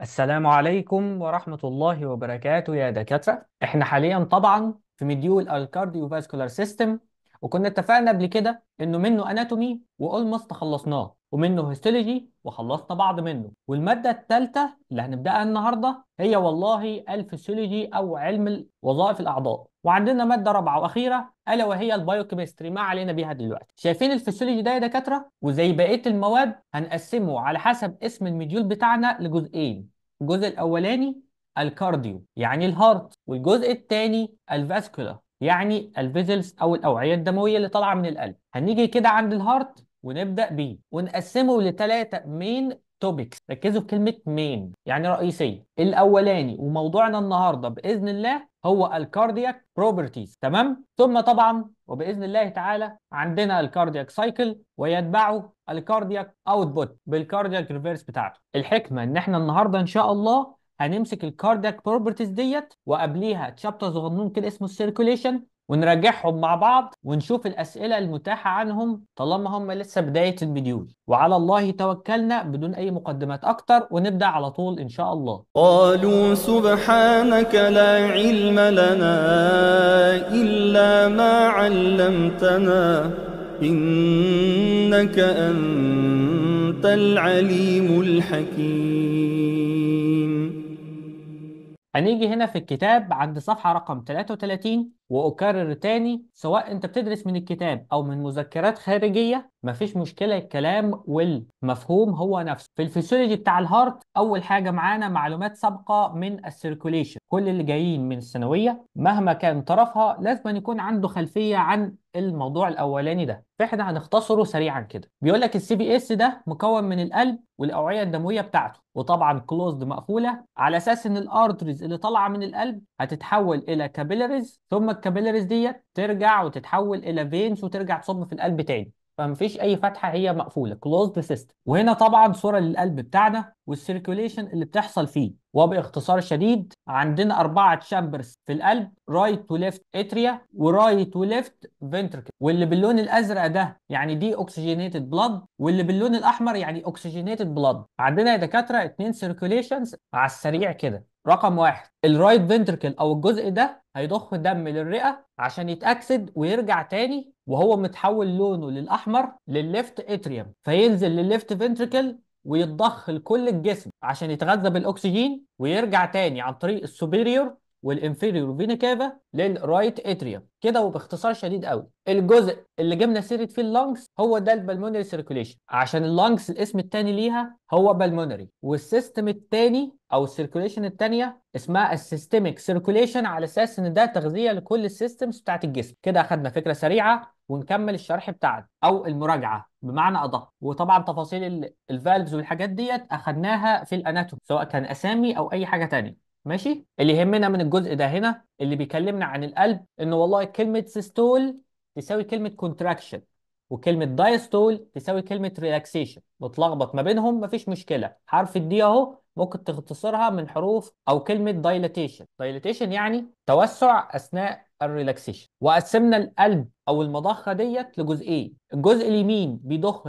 السلام عليكم ورحمة الله وبركاته يا دكاترة احنا حاليا طبعا في مديول فاسكولار سيستم وكنا اتفقنا قبل كده انه منه اناتومي واولموست خلصناه ومنه هيستولوجي وخلصنا بعض منه والماده الثالثه اللي هنبداها النهارده هي والله الفسيولوجي او علم وظائف الاعضاء وعندنا ماده رابعه واخيره الا وهي البايوكيمستري ما علينا بيها دلوقتي شايفين الفسيولوجي ده يا دكاتره وزي بقيه المواد هنقسمه على حسب اسم المديول بتاعنا لجزئين الجزء الاولاني الكارديو يعني الهارت والجزء الثاني الفاسكولار يعني الفيزلز او الاوعيه الدمويه اللي طالعه من القلب هنيجي كده عند الهارت ونبدا بيه ونقسمه لثلاثه مين توبكس ركزوا في كلمه مين يعني رئيسيه الاولاني وموضوعنا النهارده باذن الله هو الكاردياك بروبرتيز تمام ثم طبعا وباذن الله تعالى عندنا الكاردياك سايكل ويتبعه الكاردياك اوتبوت بالكاردياك ريفيرس بتاعته الحكمه ان احنا النهارده ان شاء الله هنمسك الكاردياك بروبرتيز ديت وقبليها تشابتر صغنون كده اسمه السيركوليشن ونراجعهم مع بعض ونشوف الأسئلة المتاحة عنهم طالما هم لسه بداية المديول وعلى الله توكلنا بدون أي مقدمات أكتر ونبدأ على طول إن شاء الله قالوا سبحانك لا علم لنا إلا ما علمتنا إنك أنت العليم الحكيم هنيجي هنا في الكتاب عند صفحة رقم 33 واكرر تاني سواء انت بتدرس من الكتاب او من مذكرات خارجيه مفيش مشكله الكلام والمفهوم هو نفسه في الفسيولوجي بتاع الهارت اول حاجه معانا معلومات سابقه من السيركوليشن كل اللي جايين من الثانويه مهما كان طرفها لازم يكون عنده خلفيه عن الموضوع الاولاني ده فاحنا هنختصره سريعا كده بيقول لك السي بي اس ده مكون من القلب والاوعيه الدمويه بتاعته وطبعا كلوزد مقفوله على اساس ان الارتريز اللي طالعه من القلب هتتحول الى كابيلاريز ثم الكابيلاريز ديت ترجع وتتحول الى فينز وترجع تصب في القلب تاني فمفيش اي فتحه هي مقفوله كلوزد سيستم وهنا طبعا صوره للقلب بتاعنا والسيركوليشن اللي بتحصل فيه وباختصار شديد عندنا أربعة تشامبرز في القلب رايت وليفت اتريا ورايت وليفت فنتركل واللي باللون الأزرق ده يعني دي اوكسجينيتد بلاد واللي باللون الأحمر يعني اوكسجينيتد بلاد عندنا يا دكاترة اتنين سيركوليشنز على السريع كده رقم واحد الرايت فنتركل او الجزء ده هيضخ دم للرئه عشان يتاكسد ويرجع تاني وهو متحول لونه للاحمر للليفت اتريوم فينزل للليفت فنتركل ويتضخ لكل الجسم عشان يتغذى بالاكسجين ويرجع تاني عن طريق السوبيريور والانفيريور فينا كافا للرايت اتريوم كده وباختصار شديد قوي الجزء اللي جبنا سيره فيه اللانجز هو ده البلمونري سيركوليشن عشان اللانجز الاسم الثاني ليها هو بلمونري والسيستم الثاني او السيركوليشن الثانيه اسمها السيستميك سيركوليشن على اساس ان ده تغذيه لكل السيستمز بتاعت الجسم كده اخدنا فكره سريعه ونكمل الشرح بتاعنا او المراجعه بمعنى ادق وطبعا تفاصيل الفالفز والحاجات ديت اخدناها في الاناتوم سواء كان اسامي او اي حاجه ثانيه ماشي اللي يهمنا من الجزء ده هنا اللي بيكلمنا عن القلب انه والله كلمه سيستول تساوي كلمه كونتراكشن وكلمه دايستول تساوي كلمه ريلاكسيشن متلخبط ما بينهم مفيش مشكله حرف الدي اهو ممكن تختصرها من حروف او كلمه دايليتيشن دايليتيشن يعني توسع اثناء الريلاكسيشن وقسمنا القلب او المضخه ديت لجزئين الجزء اليمين بيضخ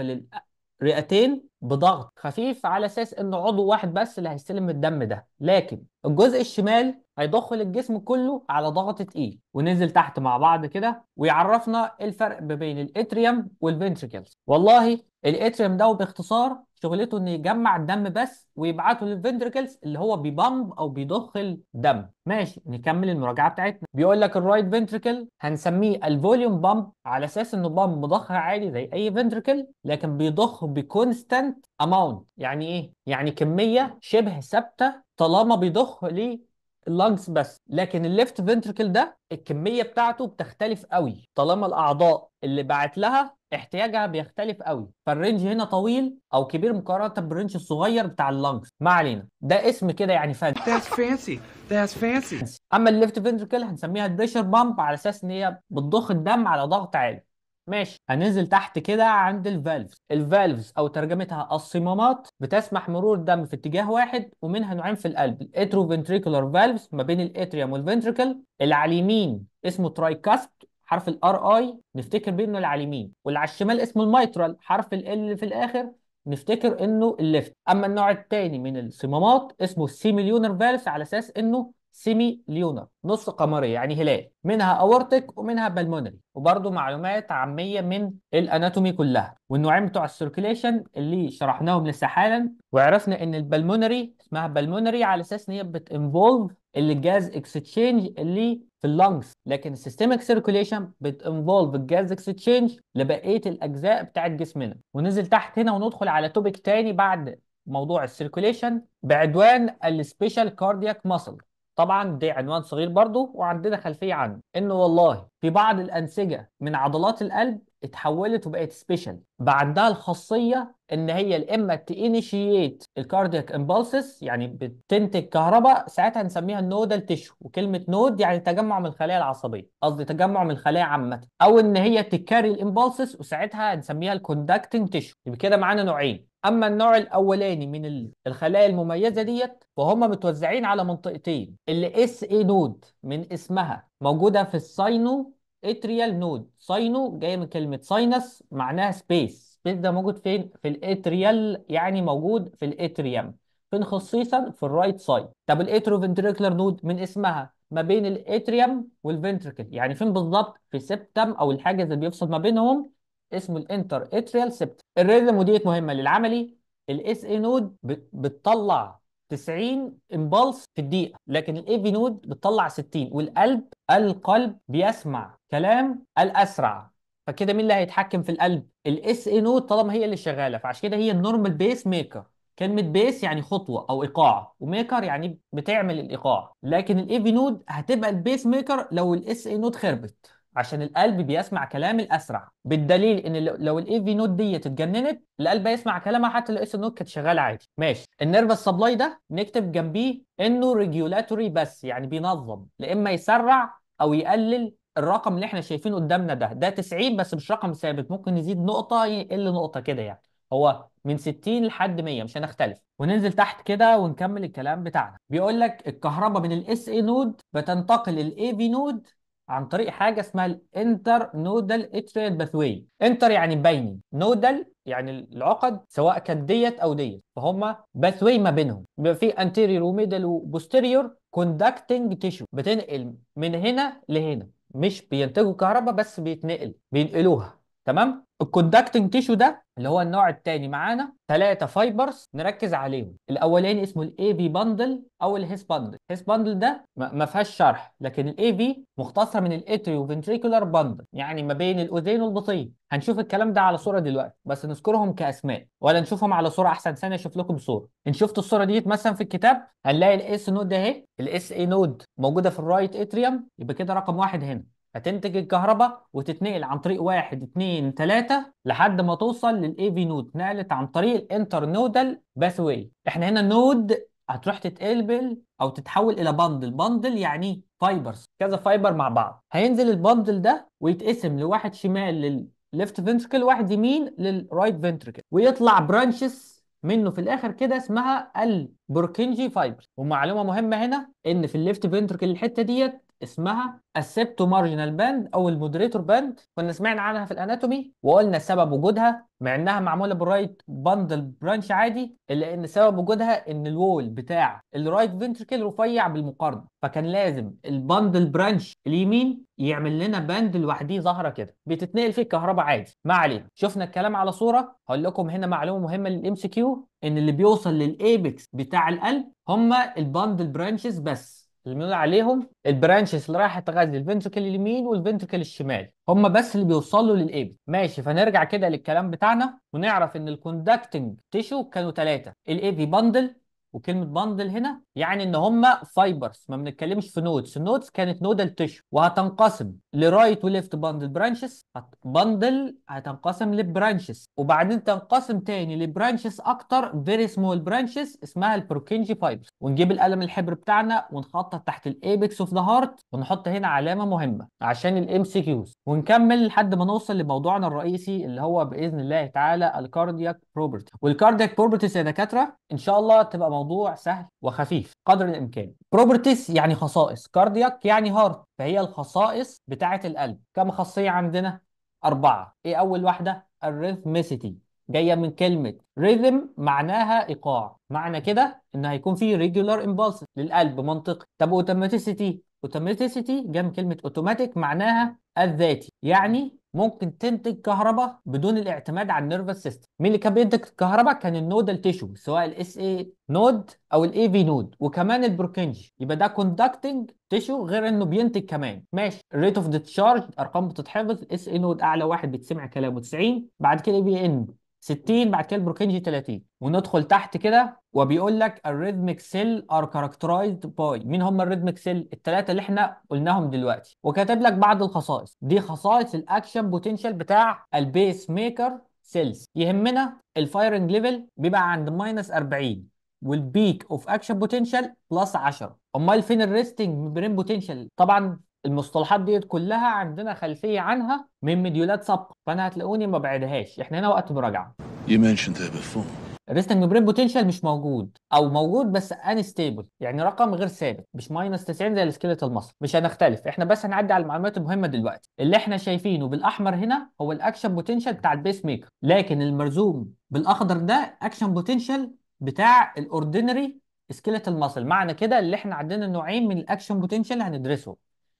رئتين بضغط خفيف على اساس ان عضو واحد بس اللي هيستلم الدم ده لكن الجزء الشمال هيضخ للجسم كله على ضغط تقيل وننزل تحت مع بعض كده ويعرفنا الفرق بين الاتريوم والفنتريكلز والله الاتريوم ده باختصار شغلته انه يجمع الدم بس ويبعته للفنتركلز اللي هو بيبامب او بيضخ الدم ماشي نكمل المراجعه بتاعتنا بيقول لك الرايت فنتركل هنسميه الفوليوم بامب على اساس انه بامب مضخ عالي زي اي فنتركل لكن بيضخ بكونستنت اماونت يعني ايه يعني كميه شبه ثابته طالما بيضخ لي اللنجز بس لكن الليفت فنتركل ده الكميه بتاعته بتختلف قوي طالما الاعضاء اللي بعت لها احتياجها بيختلف قوي فالرينج هنا طويل او كبير مقارنه بالرينج الصغير بتاع اللنجز ما علينا ده اسم كده يعني فانسي ذاتس فانسي ذاتس فانسي اما الليفت فنتركل هنسميها البريشر بامب على اساس ان هي بتضخ الدم على ضغط عالي ماشي هننزل تحت كده عند الفالفز الفالفز او ترجمتها الصمامات بتسمح مرور الدم في اتجاه واحد ومنها نوعين في القلب الاتروفنتريكولار فالفز ما بين الاتريوم والفنتريكل اللي على اليمين اسمه ترايكاسب حرف الار اي نفتكر بيه انه اللي على اليمين واللي على الشمال اسمه الميترال حرف ال في الاخر نفتكر انه الليفت اما النوع الثاني من الصمامات اسمه السيميليونر فالفز على اساس انه سيمي ليونر نص قمرية يعني هلال منها اورتك ومنها بالمونري وبرده معلومات عامية من الاناتومي كلها والنوعين بتوع السيركيليشن اللي شرحناهم لسه حالا وعرفنا ان البلمونري اسمها بالمونري على اساس ان هي بتنفولف الجاز اكستشينج اللي في اللنجز لكن السيستمك سيركوليشن بتنفولف الجاز اكستشينج لبقيه الاجزاء بتاعت جسمنا وننزل تحت هنا وندخل على توبيك تاني بعد موضوع السيركوليشن بعدوان السبيشال كاردياك ماسل طبعا ده عنوان صغير برضه وعندنا خلفيه عنه انه والله في بعض الانسجه من عضلات القلب اتحولت وبقت سبيشال بقى عندها الخاصيه ان هي اما تينيشيت الكاردياك امبالسز يعني بتنتج كهرباء ساعتها نسميها النودل تيشو وكلمه نود يعني تجمع من الخلايا العصبيه قصدي تجمع من الخلايا عامه او ان هي تكاري الامبالسز وساعتها نسميها الكوندكتنج تيشو يبقى كده معانا نوعين اما النوع الاولاني من الخلايا المميزه ديت فهم متوزعين على منطقتين الاس اي نود من اسمها موجوده في الساينو اتريال نود ساينو جايه من كلمه ساينس معناها سبيس سبيس ده موجود فين في الاتريال يعني موجود في الاتريم فين خصيصا في الرايت سايد طب الاتروفنتريكولار نود من اسمها ما بين الاتريم والفنتريكل يعني فين بالظبط في سبتم او الحاجز اللي بيفصل ما بينهم اسمه الانتر اتريال سبت الريزم وديت مهمه للعملي الاس اي نود بتطلع 90 امبلس في الدقيقه لكن الاي في نود بتطلع 60 والقلب القلب بيسمع كلام الاسرع فكده مين اللي هيتحكم في القلب الاس اي نود طالما هي اللي شغاله فعشان كده هي النورمال بيس ميكر كلمة بيس يعني خطوة أو إيقاع وميكر يعني بتعمل الإيقاع لكن الإيفي نود هتبقى البيس ميكر لو الإس إي نود خربت عشان القلب بيسمع كلام الاسرع بالدليل ان لو الاي في نود دي اتجننت القلب هيسمع كلامها حتى لو اس نود كانت شغاله عادي ماشي النيرف سبلاي ده نكتب جنبيه انه ريجولاتوري بس يعني بينظم لا اما يسرع او يقلل الرقم اللي احنا شايفينه قدامنا ده ده 90 بس مش رقم ثابت ممكن يزيد نقطه يقل نقطه كده يعني هو من 60 لحد 100 مش هنختلف وننزل تحت كده ونكمل الكلام بتاعنا بيقول لك الكهرباء من الاس اي نود بتنتقل الاي في نود عن طريق حاجه اسمها الانتر نودال اتريال باثوي انتر يعني بيني نودال يعني العقد سواء كانت ديت او ديت فهم باثوي ما بينهم بيبقى في انتيريور وميدل وبوستيريور كوندكتنج تيشو بتنقل من هنا لهنا مش بينتجوا كهرباء بس بيتنقل بينقلوها تمام الكوندكتنج تيشو ده اللي هو النوع الثاني معانا ثلاثه فايبرز نركز عليهم الاولاني اسمه الاي بي باندل او الهيس باندل الهيس باندل ده ما فيهاش شرح لكن الاي بي مختصر من الاتريو فينتريكولار باندل يعني ما بين الاذين والبطين هنشوف الكلام ده على صوره دلوقتي بس نذكرهم كاسماء ولا نشوفهم على صوره احسن سنه اشوف لكم صوره ان شفتوا الصوره دي مثلا في الكتاب هنلاقي الاس نود ده اهي الاس اي نود موجوده في الرايت اتريوم يبقى كده رقم واحد هنا هتنتج الكهرباء وتتنقل عن طريق واحد اتنين تلاتة لحد ما توصل للاي في نود نقلت عن طريق الانتر نودال باث واي احنا هنا نود هتروح تتقلبل او تتحول الى بندل بندل يعني فايبرز كذا فايبر مع بعض هينزل البندل ده ويتقسم لواحد شمال للليفت فنتركل واحد يمين للرايت فنتركل ويطلع برانشز منه في الاخر كده اسمها البوركنجي فايبر ومعلومه مهمه هنا ان في الليفت فنتركل الحته ديت اسمها السبتو مارجنال باند او المودريتور باند كنا سمعنا عنها في الاناتومي وقلنا سبب وجودها مع انها معموله بالرايت بندل برانش عادي الا ان سبب وجودها ان الوول بتاع الرايت فنتركل رفيع بالمقارنه فكان لازم البندل برانش اليمين يعمل لنا باند لوحديه ظاهره كده بتتنقل فيه الكهرباء عادي ما علينا شفنا الكلام على صوره هقول لكم هنا معلومه مهمه للام سي كيو ان اللي بيوصل للايبكس بتاع القلب هما البندل برانشز بس بنقول عليهم البرانشز اللي رايحه تغذي الفنتركل اليمين والفنتركل الشمال هم بس اللي بيوصلوا للايبل ماشي فنرجع كده للكلام بتاعنا ونعرف ان الكوندكتنج تيشو كانوا ثلاثه الايبي باندل وكلمه باندل هنا يعني ان هم فايبرز ما بنتكلمش في نودز النودز كانت نودل تشو وهتنقسم لرايت وليفت باندل برانشز باندل هتنقسم لبرانشز وبعدين تنقسم تاني لبرانشز اكتر فيري سمول برانشز اسمها البروكينجي فايبرز ونجيب القلم الحبر بتاعنا ونخطط تحت الايبكس اوف ذا هارت ونحط هنا علامه مهمه عشان الام سي كيوز ونكمل لحد ما نوصل لموضوعنا الرئيسي اللي هو باذن الله تعالى الكاردياك بروبرتي والكاردياك بروبرتيز يا دكاتره ان شاء الله تبقى موضوع الموضوع سهل وخفيف قدر الامكان بروبرتيز يعني خصائص كاردياك يعني هارت فهي الخصائص بتاعه القلب كم خاصيه عندنا اربعه ايه اول واحده الريثميسيتي جايه من كلمه ريذم معناها ايقاع معنى كده ان هيكون في ريجولار امبالس للقلب منطقي طب اوتوماتيسيتي اوتوماتيسيتي جايه من كلمه اوتوماتيك معناها الذاتي يعني ممكن تنتج كهرباء بدون الاعتماد على النيرفس سيستم مين اللي كان بينتج الكهرباء كان النودال تيشو سواء الاس اي نود او الاي في نود وكمان البروكنجي يبقى ده كوندكتنج تيشو غير انه بينتج كمان ماشي الريت اوف ديتشارج ارقام بتتحفظ اس اي نود اعلى واحد بيتسمع كلامه 90 بعد كده بي ان 60 بعد كده البروكينيتي 30 وندخل تحت كده وبيقول لك الريدميك سيل ار كاركترايزد باي مين هم الريدميك سيل الثلاثه اللي احنا قلناهم دلوقتي وكاتب لك بعض الخصائص دي خصائص الاكشن بوتنشال بتاع البيس ميكر سيلز يهمنا الفايرنج ليفل بيبقى عند ماينس 40 والبيك اوف اكشن بوتنشال بلس 10 امال فين الريستنج ميمبرين بوتنشال طبعا المصطلحات ديت كلها عندنا خلفيه عنها من مديولات سابقه فانا هتلاقوني ما بعدهاش احنا هنا وقت مراجعه You mentioned that before. الريستنج ميمبرين بوتنشال مش موجود او موجود بس انستيبل يعني رقم غير ثابت مش ماينس 90 زي السكيلت المصري مش هنختلف احنا بس هنعدي على المعلومات المهمه دلوقتي اللي احنا شايفينه بالاحمر هنا هو الاكشن بوتنشال بتاع البيس ميكر لكن المرزوم بالاخضر ده اكشن بوتنشال بتاع الاوردينري سكيلت المصري معنى كده اللي احنا عندنا نوعين من الاكشن بوتنشال هندرسهم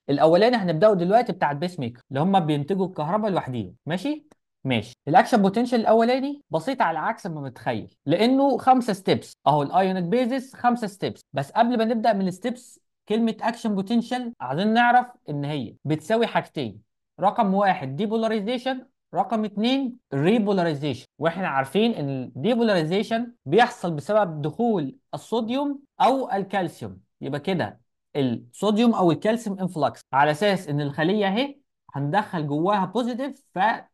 الاولاني هنبداه دلوقتي بتاع البيس ميكر اللي هم بينتجوا الكهرباء لوحديهم ماشي ماشي الاكشن بوتنشال الاولاني بسيط على عكس ما متخيل لانه خمسه ستيبس اهو الايونيك بيزس خمسه ستيبس بس قبل ما نبدا من الستيبس كلمه اكشن بوتنشال عايزين نعرف ان هي بتساوي حاجتين رقم واحد ديبولاريزيشن رقم اتنين ريبولاريزيشن واحنا عارفين ان الديبولاريزيشن بيحصل بسبب دخول الصوديوم او الكالسيوم يبقى كده الصوديوم او الكالسيوم انفلكس على اساس ان الخليه اهي هندخل جواها بوزيتيف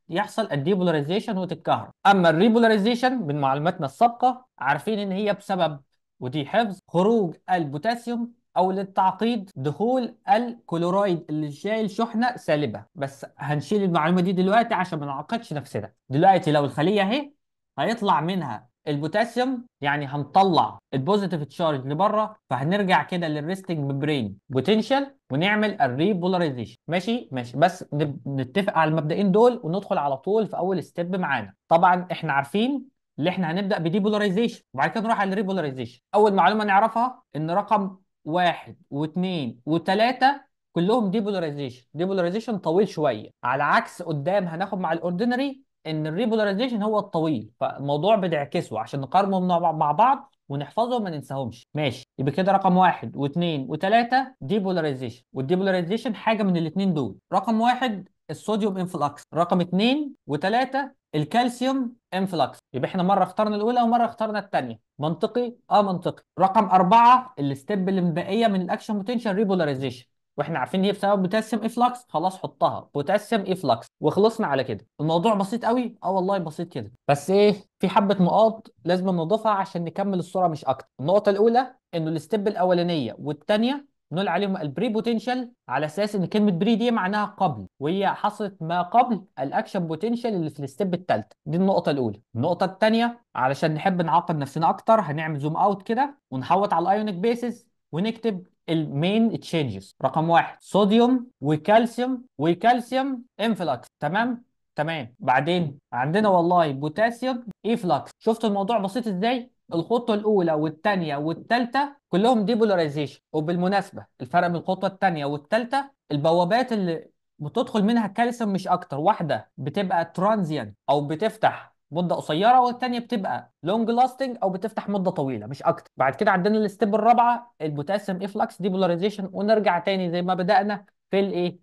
فيحصل الديبولاريزيشن وتتكهرب اما الريبولاريزيشن من معلوماتنا السابقه عارفين ان هي بسبب ودي حفظ خروج البوتاسيوم او للتعقيد دخول الكلورايد اللي شايل شحنه سالبه بس هنشيل المعلومه دي دلوقتي عشان ما نعقدش نفسنا دلوقتي لو الخليه اهي هيطلع منها البوتاسيوم يعني هنطلع البوزيتيف تشارج لبره فهنرجع كده للريستنج برين بوتنشال ونعمل الريبولاريزيشن ماشي ماشي بس نتفق على المبدئين دول وندخل على طول في اول ستيب معانا طبعا احنا عارفين اللي احنا هنبدا بدي بولاريزيشن وبعد كده نروح على الريبولاريزيشن اول معلومه نعرفها ان رقم واحد واثنين وثلاثه كلهم ديبولاريزيشن ديبولاريزيشن طويل شويه على عكس قدام هناخد مع الاوردينري ان الريبولاريزيشن هو الطويل فالموضوع بنعكسه عشان نقارنهم مع بعض ونحفظهم ما ننساهمش ماشي يبقى كده رقم واحد واثنين وثلاثه ديبولاريزيشن والديبولاريزيشن حاجه من الاثنين دول رقم واحد الصوديوم انفلاكس رقم اثنين وثلاثه الكالسيوم انفلاكس يبقى احنا مره اخترنا الاولى ومره اخترنا الثانيه منطقي اه منطقي رقم اربعه الستيب اللي من الاكشن بوتنشال ريبولاريزيشن واحنا عارفين ان هي بسبب بوتاسيوم افلاكس خلاص حطها بوتاسيوم افلاكس وخلصنا على كده الموضوع بسيط قوي اه والله بسيط كده بس ايه في حبه نقاط لازم نضيفها عشان نكمل الصوره مش اكتر النقطه الاولى انه الستيب الاولانيه والثانيه بنقول عليهم البري بوتنشال على اساس ان كلمه بري دي معناها قبل وهي حصلت ما قبل الاكشن بوتنشال اللي في الستيب الثالثه دي النقطه الاولى النقطه الثانيه علشان نحب نعقد نفسنا اكتر هنعمل زوم اوت كده ونحوط على الايونيك بيسز ونكتب المين تشينجز رقم واحد صوديوم وكالسيوم وكالسيوم انفلكس تمام تمام بعدين عندنا والله بوتاسيوم ايفلكس شفتوا الموضوع بسيط ازاي الخطوه الاولى والثانيه والثالثه كلهم ديبولاريزيشن وبالمناسبه الفرق بين الخطوه الثانيه والثالثه البوابات اللي بتدخل منها كالسيوم مش اكتر واحده بتبقى ترانزيان او بتفتح مده قصيره والثانيه بتبقى لونج لاستنج او بتفتح مده طويله مش اكتر بعد كده عندنا الستيب الرابعه البوتاسيوم افلكس ديبولاريزيشن ونرجع تاني زي ما بدانا في الايه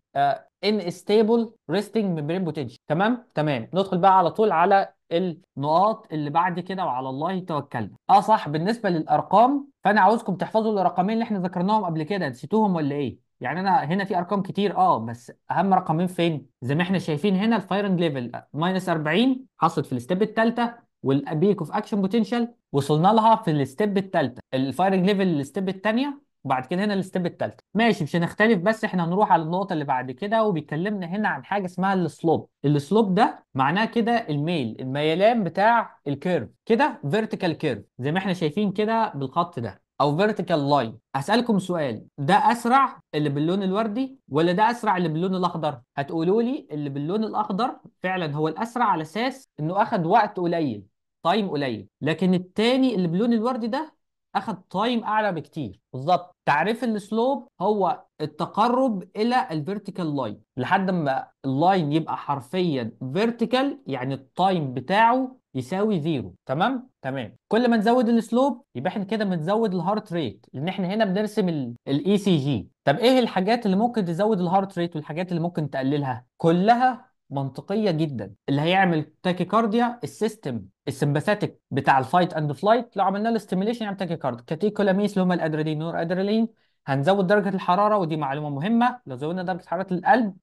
ان ستيبل ريستنج ميمبرين بوتنشال تمام تمام ندخل بقى على طول على النقاط اللي بعد كده وعلى الله توكلنا اه صح بالنسبه للارقام فانا عاوزكم تحفظوا الرقمين اللي احنا ذكرناهم قبل كده نسيتوهم ولا ايه يعني انا هنا في ارقام كتير اه بس اهم رقمين فين زي ما احنا شايفين هنا الفايرنج ليفل ماينس 40 حصلت في الستيب الثالثه والبيك اوف اكشن بوتنشال وصلنا لها في الستيب الثالثه الفايرنج ليفل الستيب الثانيه وبعد كده هنا الستيب الثالثه ماشي مش هنختلف بس احنا هنروح على النقطه اللي بعد كده وبيكلمنا هنا عن حاجه اسمها السلوب السلوب ده معناه كده الميل الميلان بتاع الكيرف كده فيرتيكال كيرف زي ما احنا شايفين كده بالخط ده او فيرتيكال لاين هسالكم سؤال ده اسرع اللي باللون الوردي ولا ده اسرع اللي باللون الاخضر هتقولوا لي اللي باللون الاخضر فعلا هو الاسرع على اساس انه اخذ وقت قليل تايم قليل لكن التاني اللي باللون الوردي ده اخد تايم اعلى بكتير بالظبط تعريف السلوب هو التقرب الى الفيرتيكال لاين لحد ما اللاين يبقى حرفيا فيرتيكال يعني التايم بتاعه يساوي زيرو تمام تمام كل ما نزود السلوب يبقى احنا كده بنزود الهارت ريت لان احنا هنا بنرسم الاي سي e جي طب ايه الحاجات اللي ممكن تزود الهارت ريت والحاجات اللي ممكن تقللها كلها منطقيه جدا اللي هيعمل تاكيكارديا السيستم السمباثيتك بتاع الفايت اند فلايت لو عملنا له ستيميليشن يعمل تاكيكارد كاتيكولاميس اللي هم الادرينالين نور ادرينالين هنزود درجه الحراره ودي معلومه مهمه لو زودنا درجه حراره القلب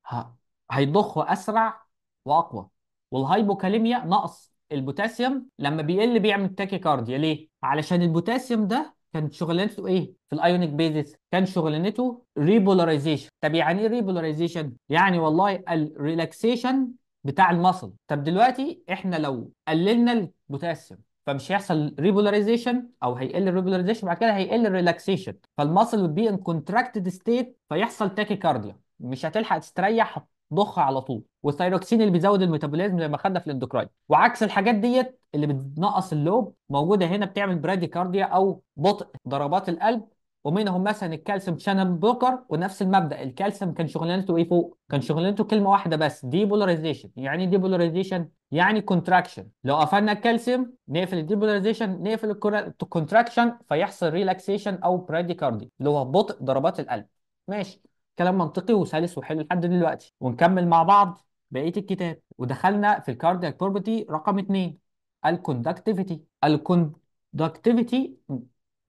هيضخ اسرع واقوى والهايبوكاليميا نقص البوتاسيوم لما بيقل بيعمل تاكيكارديا ليه علشان البوتاسيوم ده كان شغلانته ايه في الايونيك بيزس كان شغلانته ريبولاريزيشن طب يعني ايه ريبولاريزيشن يعني والله الريلاكسيشن بتاع المصل طب دلوقتي احنا لو قللنا البوتاسيوم فمش هيحصل ريبولاريزيشن او هيقل الريبولاريزيشن بعد كده هيقل الريلاكسيشن فالمصل بي ان كونتراكتد ستيت فيحصل تاكي كارديا مش هتلحق تستريح ضخ على طول والثيروكسين اللي بيزود الميتابوليزم زي ما خدنا في الاندوكراين وعكس الحاجات ديت اللي بتنقص اللوب موجوده هنا بتعمل براديكارديا او بطء ضربات القلب ومنهم مثلا الكالسيوم شانل بلوكر ونفس المبدا الكالسيوم كان شغلانته ايه فوق؟ كان شغلانته كلمه واحده بس ديبولاريزيشن يعني ايه ديبولاريزيشن؟ يعني كونتراكشن لو قفلنا الكالسيوم نقفل الديبولاريزيشن نقفل الكونتراكشن فيحصل ريلاكسيشن او براديكاردي اللي هو بطء ضربات القلب ماشي كلام منطقي وسلس وحلو لحد دلوقتي ونكمل مع بعض بقيه الكتاب ودخلنا في الكاردياك بروبرتي رقم 2 الكوندكتيفيتي الكوندكتيفيتي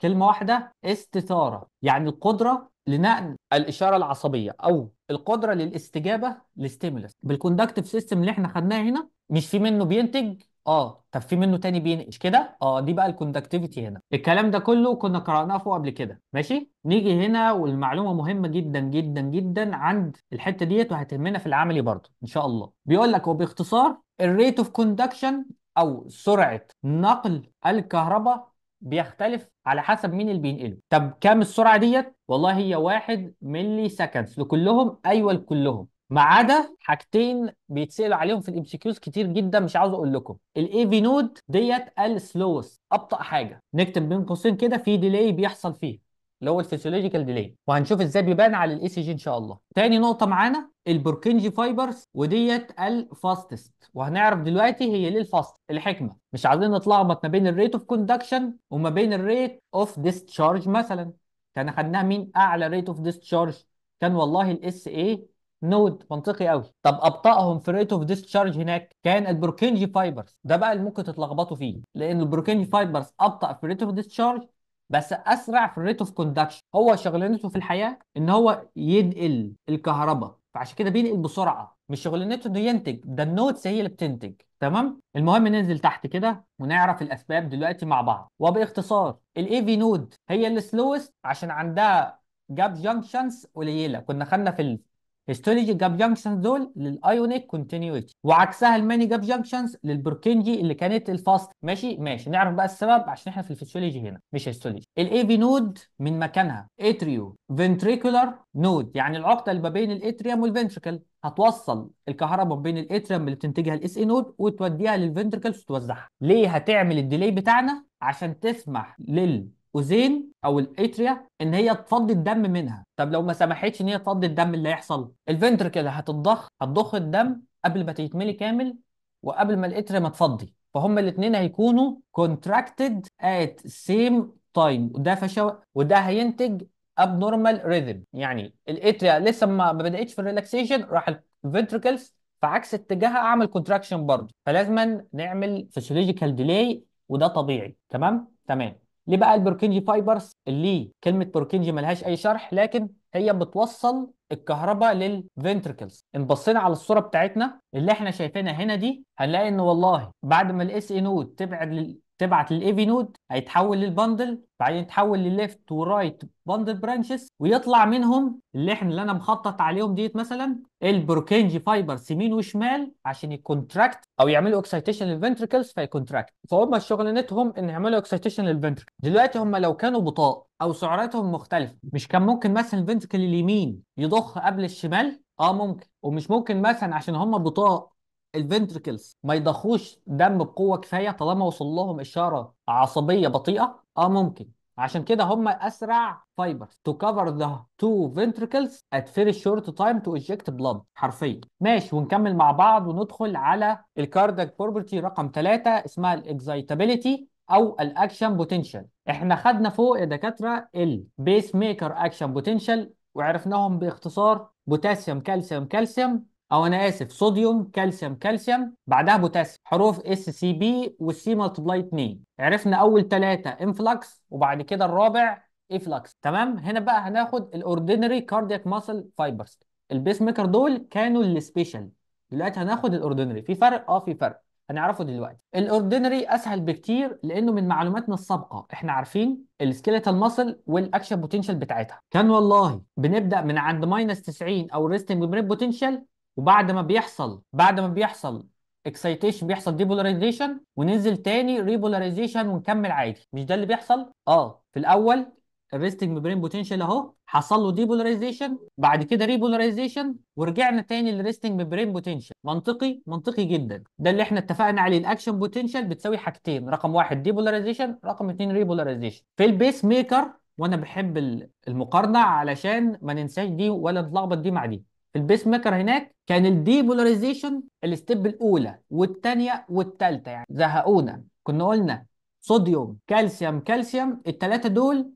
كلمه واحده استثاره يعني القدره لنقل الاشاره العصبيه او القدره للاستجابه لستيمولس بالكوندكتيف سيستم اللي احنا خدناه هنا مش في منه بينتج اه طب في منه تاني بينقش كده اه دي بقى الكوندكتيفيتي هنا الكلام ده كله كنا قرأناه فوق قبل كده ماشي نيجي هنا والمعلومه مهمه جدا جدا جدا عند الحته ديت وهتهمنا في العملي برضه ان شاء الله بيقول لك وباختصار الريت اوف كوندكشن او سرعه نقل الكهرباء بيختلف على حسب مين اللي بينقله طب كام السرعه ديت والله هي واحد ملي سكندز لكلهم ايوه لكلهم ما عدا حاجتين بيتسالوا عليهم في الام سي كيوز كتير جدا مش عاوز اقول لكم الاي في نود ديت السلوست ابطا حاجه نكتب بين قوسين كده في ديلي بيحصل فيه اللي هو الفسيولوجيكال ديلي وهنشوف ازاي بيبان على الاي سي جي ان شاء الله تاني نقطه معانا البركنجي فايبرز وديت الفاستست وهنعرف دلوقتي هي ليه الفاست الحكمه مش عايزين نتلخبط ما بين الريت اوف كوندكشن وما بين الريت اوف ديسشارج مثلا كان خدناها مين اعلى ريت اوف ديسشارج كان والله الاس اي نود منطقي قوي طب ابطاهم في ريت اوف ديسشارج هناك كان البروكينجي فايبرز ده بقى اللي ممكن تتلخبطوا فيه لان البروكينجي فايبرز ابطا في ريت اوف ديسشارج بس اسرع في الريت اوف كوندكشن هو شغلانته في الحياه ان هو ينقل الكهرباء فعشان كده بينقل بسرعه مش شغلانته انه ينتج ده النوتس هي اللي بتنتج تمام المهم ننزل تحت كده ونعرف الاسباب دلوقتي مع بعض وباختصار الاي في نود هي السلوست عشان عندها جاب جانكشنز قليله كنا خدنا في هيستولوجي جاب جانكشنز دول للايونيك كونتينيوتي وعكسها الماني جاب جانكشنز للبركنجي اللي كانت الفاست ماشي ماشي نعرف بقى السبب عشان احنا في الفسيولوجي هنا مش هيستولوجي الاي في نود من مكانها اتريو فنتريكولار نود يعني العقده اللي ما بين الاتريوم والفنتريكل هتوصل الكهرباء بين الاتريوم اللي بتنتجها الاس اي نود وتوديها للفنتركلز وتوزعها ليه هتعمل الديلي بتاعنا عشان تسمح لل الاذين او الاتريا ان هي تفضي الدم منها طب لو ما سمحتش ان هي تفضي الدم اللي هيحصل الفنتركل هتتضخ هتضخ الدم قبل ما تتملي كامل وقبل ما الاتريا ما تفضي فهم الاثنين هيكونوا contracted at same time وده فشل وده هينتج abnormal rhythm يعني الاتريا لسه ما بداتش في الريلاكسيشن راح الفنتركلز فعكس اتجاهها اعمل كونتراكشن برضه فلازم نعمل فسيولوجيكال ديلي وده طبيعي تمام تمام ليه بقى البروكينجي فايبرز اللي كلمه بركنجي ملهاش اي شرح لكن هي بتوصل الكهرباء للفنتركلز ان بصينا على الصوره بتاعتنا اللي احنا شايفينها هنا دي هنلاقي ان والله بعد ما الاس اي نود تبعد تبعت للاي في نود هيتحول للبندل بعدين يتحول للليفت ورايت بندل برانشز ويطلع منهم اللي احنا اللي انا مخطط عليهم ديت مثلا البروكينج فايبرز يمين وشمال عشان يكونتراكت او يعملوا اكسيتيشن للفنتركلز فيكونتراكت فهم شغلانتهم ان يعملوا اكسيتيشن للفنتركل دلوقتي هم لو كانوا بطاء او سعراتهم مختلفه مش كان ممكن مثلا الفنتركل اليمين يضخ قبل الشمال اه ممكن ومش ممكن مثلا عشان هم بطاء الفنتريكلز ما يضخوش دم بقوه كفايه طالما وصل لهم اشاره عصبيه بطيئه اه ممكن عشان كده هم اسرع فايبرز تو كفر ذا تو فنتركلز ات فيري شورت تايم تو اجكت بلاد حرفيا ماشي ونكمل مع بعض وندخل على الكاردياك بروبرتي رقم ثلاثه اسمها الاكزيتابيلتي او الاكشن بوتنشال احنا خدنا فوق يا دكاتره البيس ميكر اكشن بوتنشال وعرفناهم باختصار بوتاسيوم كالسيوم كالسيوم او انا اسف صوديوم كالسيوم كالسيوم بعدها بوتاسيوم حروف اس سي بي والسي ملتبلاي 2 عرفنا اول ثلاثه انفلكس وبعد كده الرابع افلكس تمام هنا بقى هناخد الاوردينري كاردياك ماسل فايبرز البيس ميكر دول كانوا السبيشال دلوقتي هناخد الاوردينري في فرق اه في فرق هنعرفه دلوقتي الاوردينري اسهل بكتير لانه من معلوماتنا السابقه احنا عارفين السكيليتال ماسل والاكشن بوتنشال بتاعتها كان والله بنبدا من عند ماينس 90 او ريستنج بريد بوتنشال وبعد ما بيحصل بعد ما بيحصل اكسيتيشن بيحصل ديبولاريزيشن وننزل تاني ريبولاريزيشن ونكمل عادي مش ده اللي بيحصل اه في الاول الريستنج ميمبرين بوتنشال اهو حصل له ديبولاريزيشن بعد كده ريبولاريزيشن ورجعنا تاني للريستنج ميمبرين بوتنشال منطقي منطقي جدا ده اللي احنا اتفقنا عليه الاكشن بوتنشال بتساوي حاجتين رقم واحد ديبولاريزيشن رقم اتنين ريبولاريزيشن في البيس ميكر وانا بحب المقارنه علشان ما ننساش دي ولا نتلخبط دي مع دي البيس ميكر هناك كان الديبولاريزيشن الستيب الاولى والثانيه والثالثه يعني زهقونا كنا قلنا صوديوم كالسيوم كالسيوم الثلاثه دول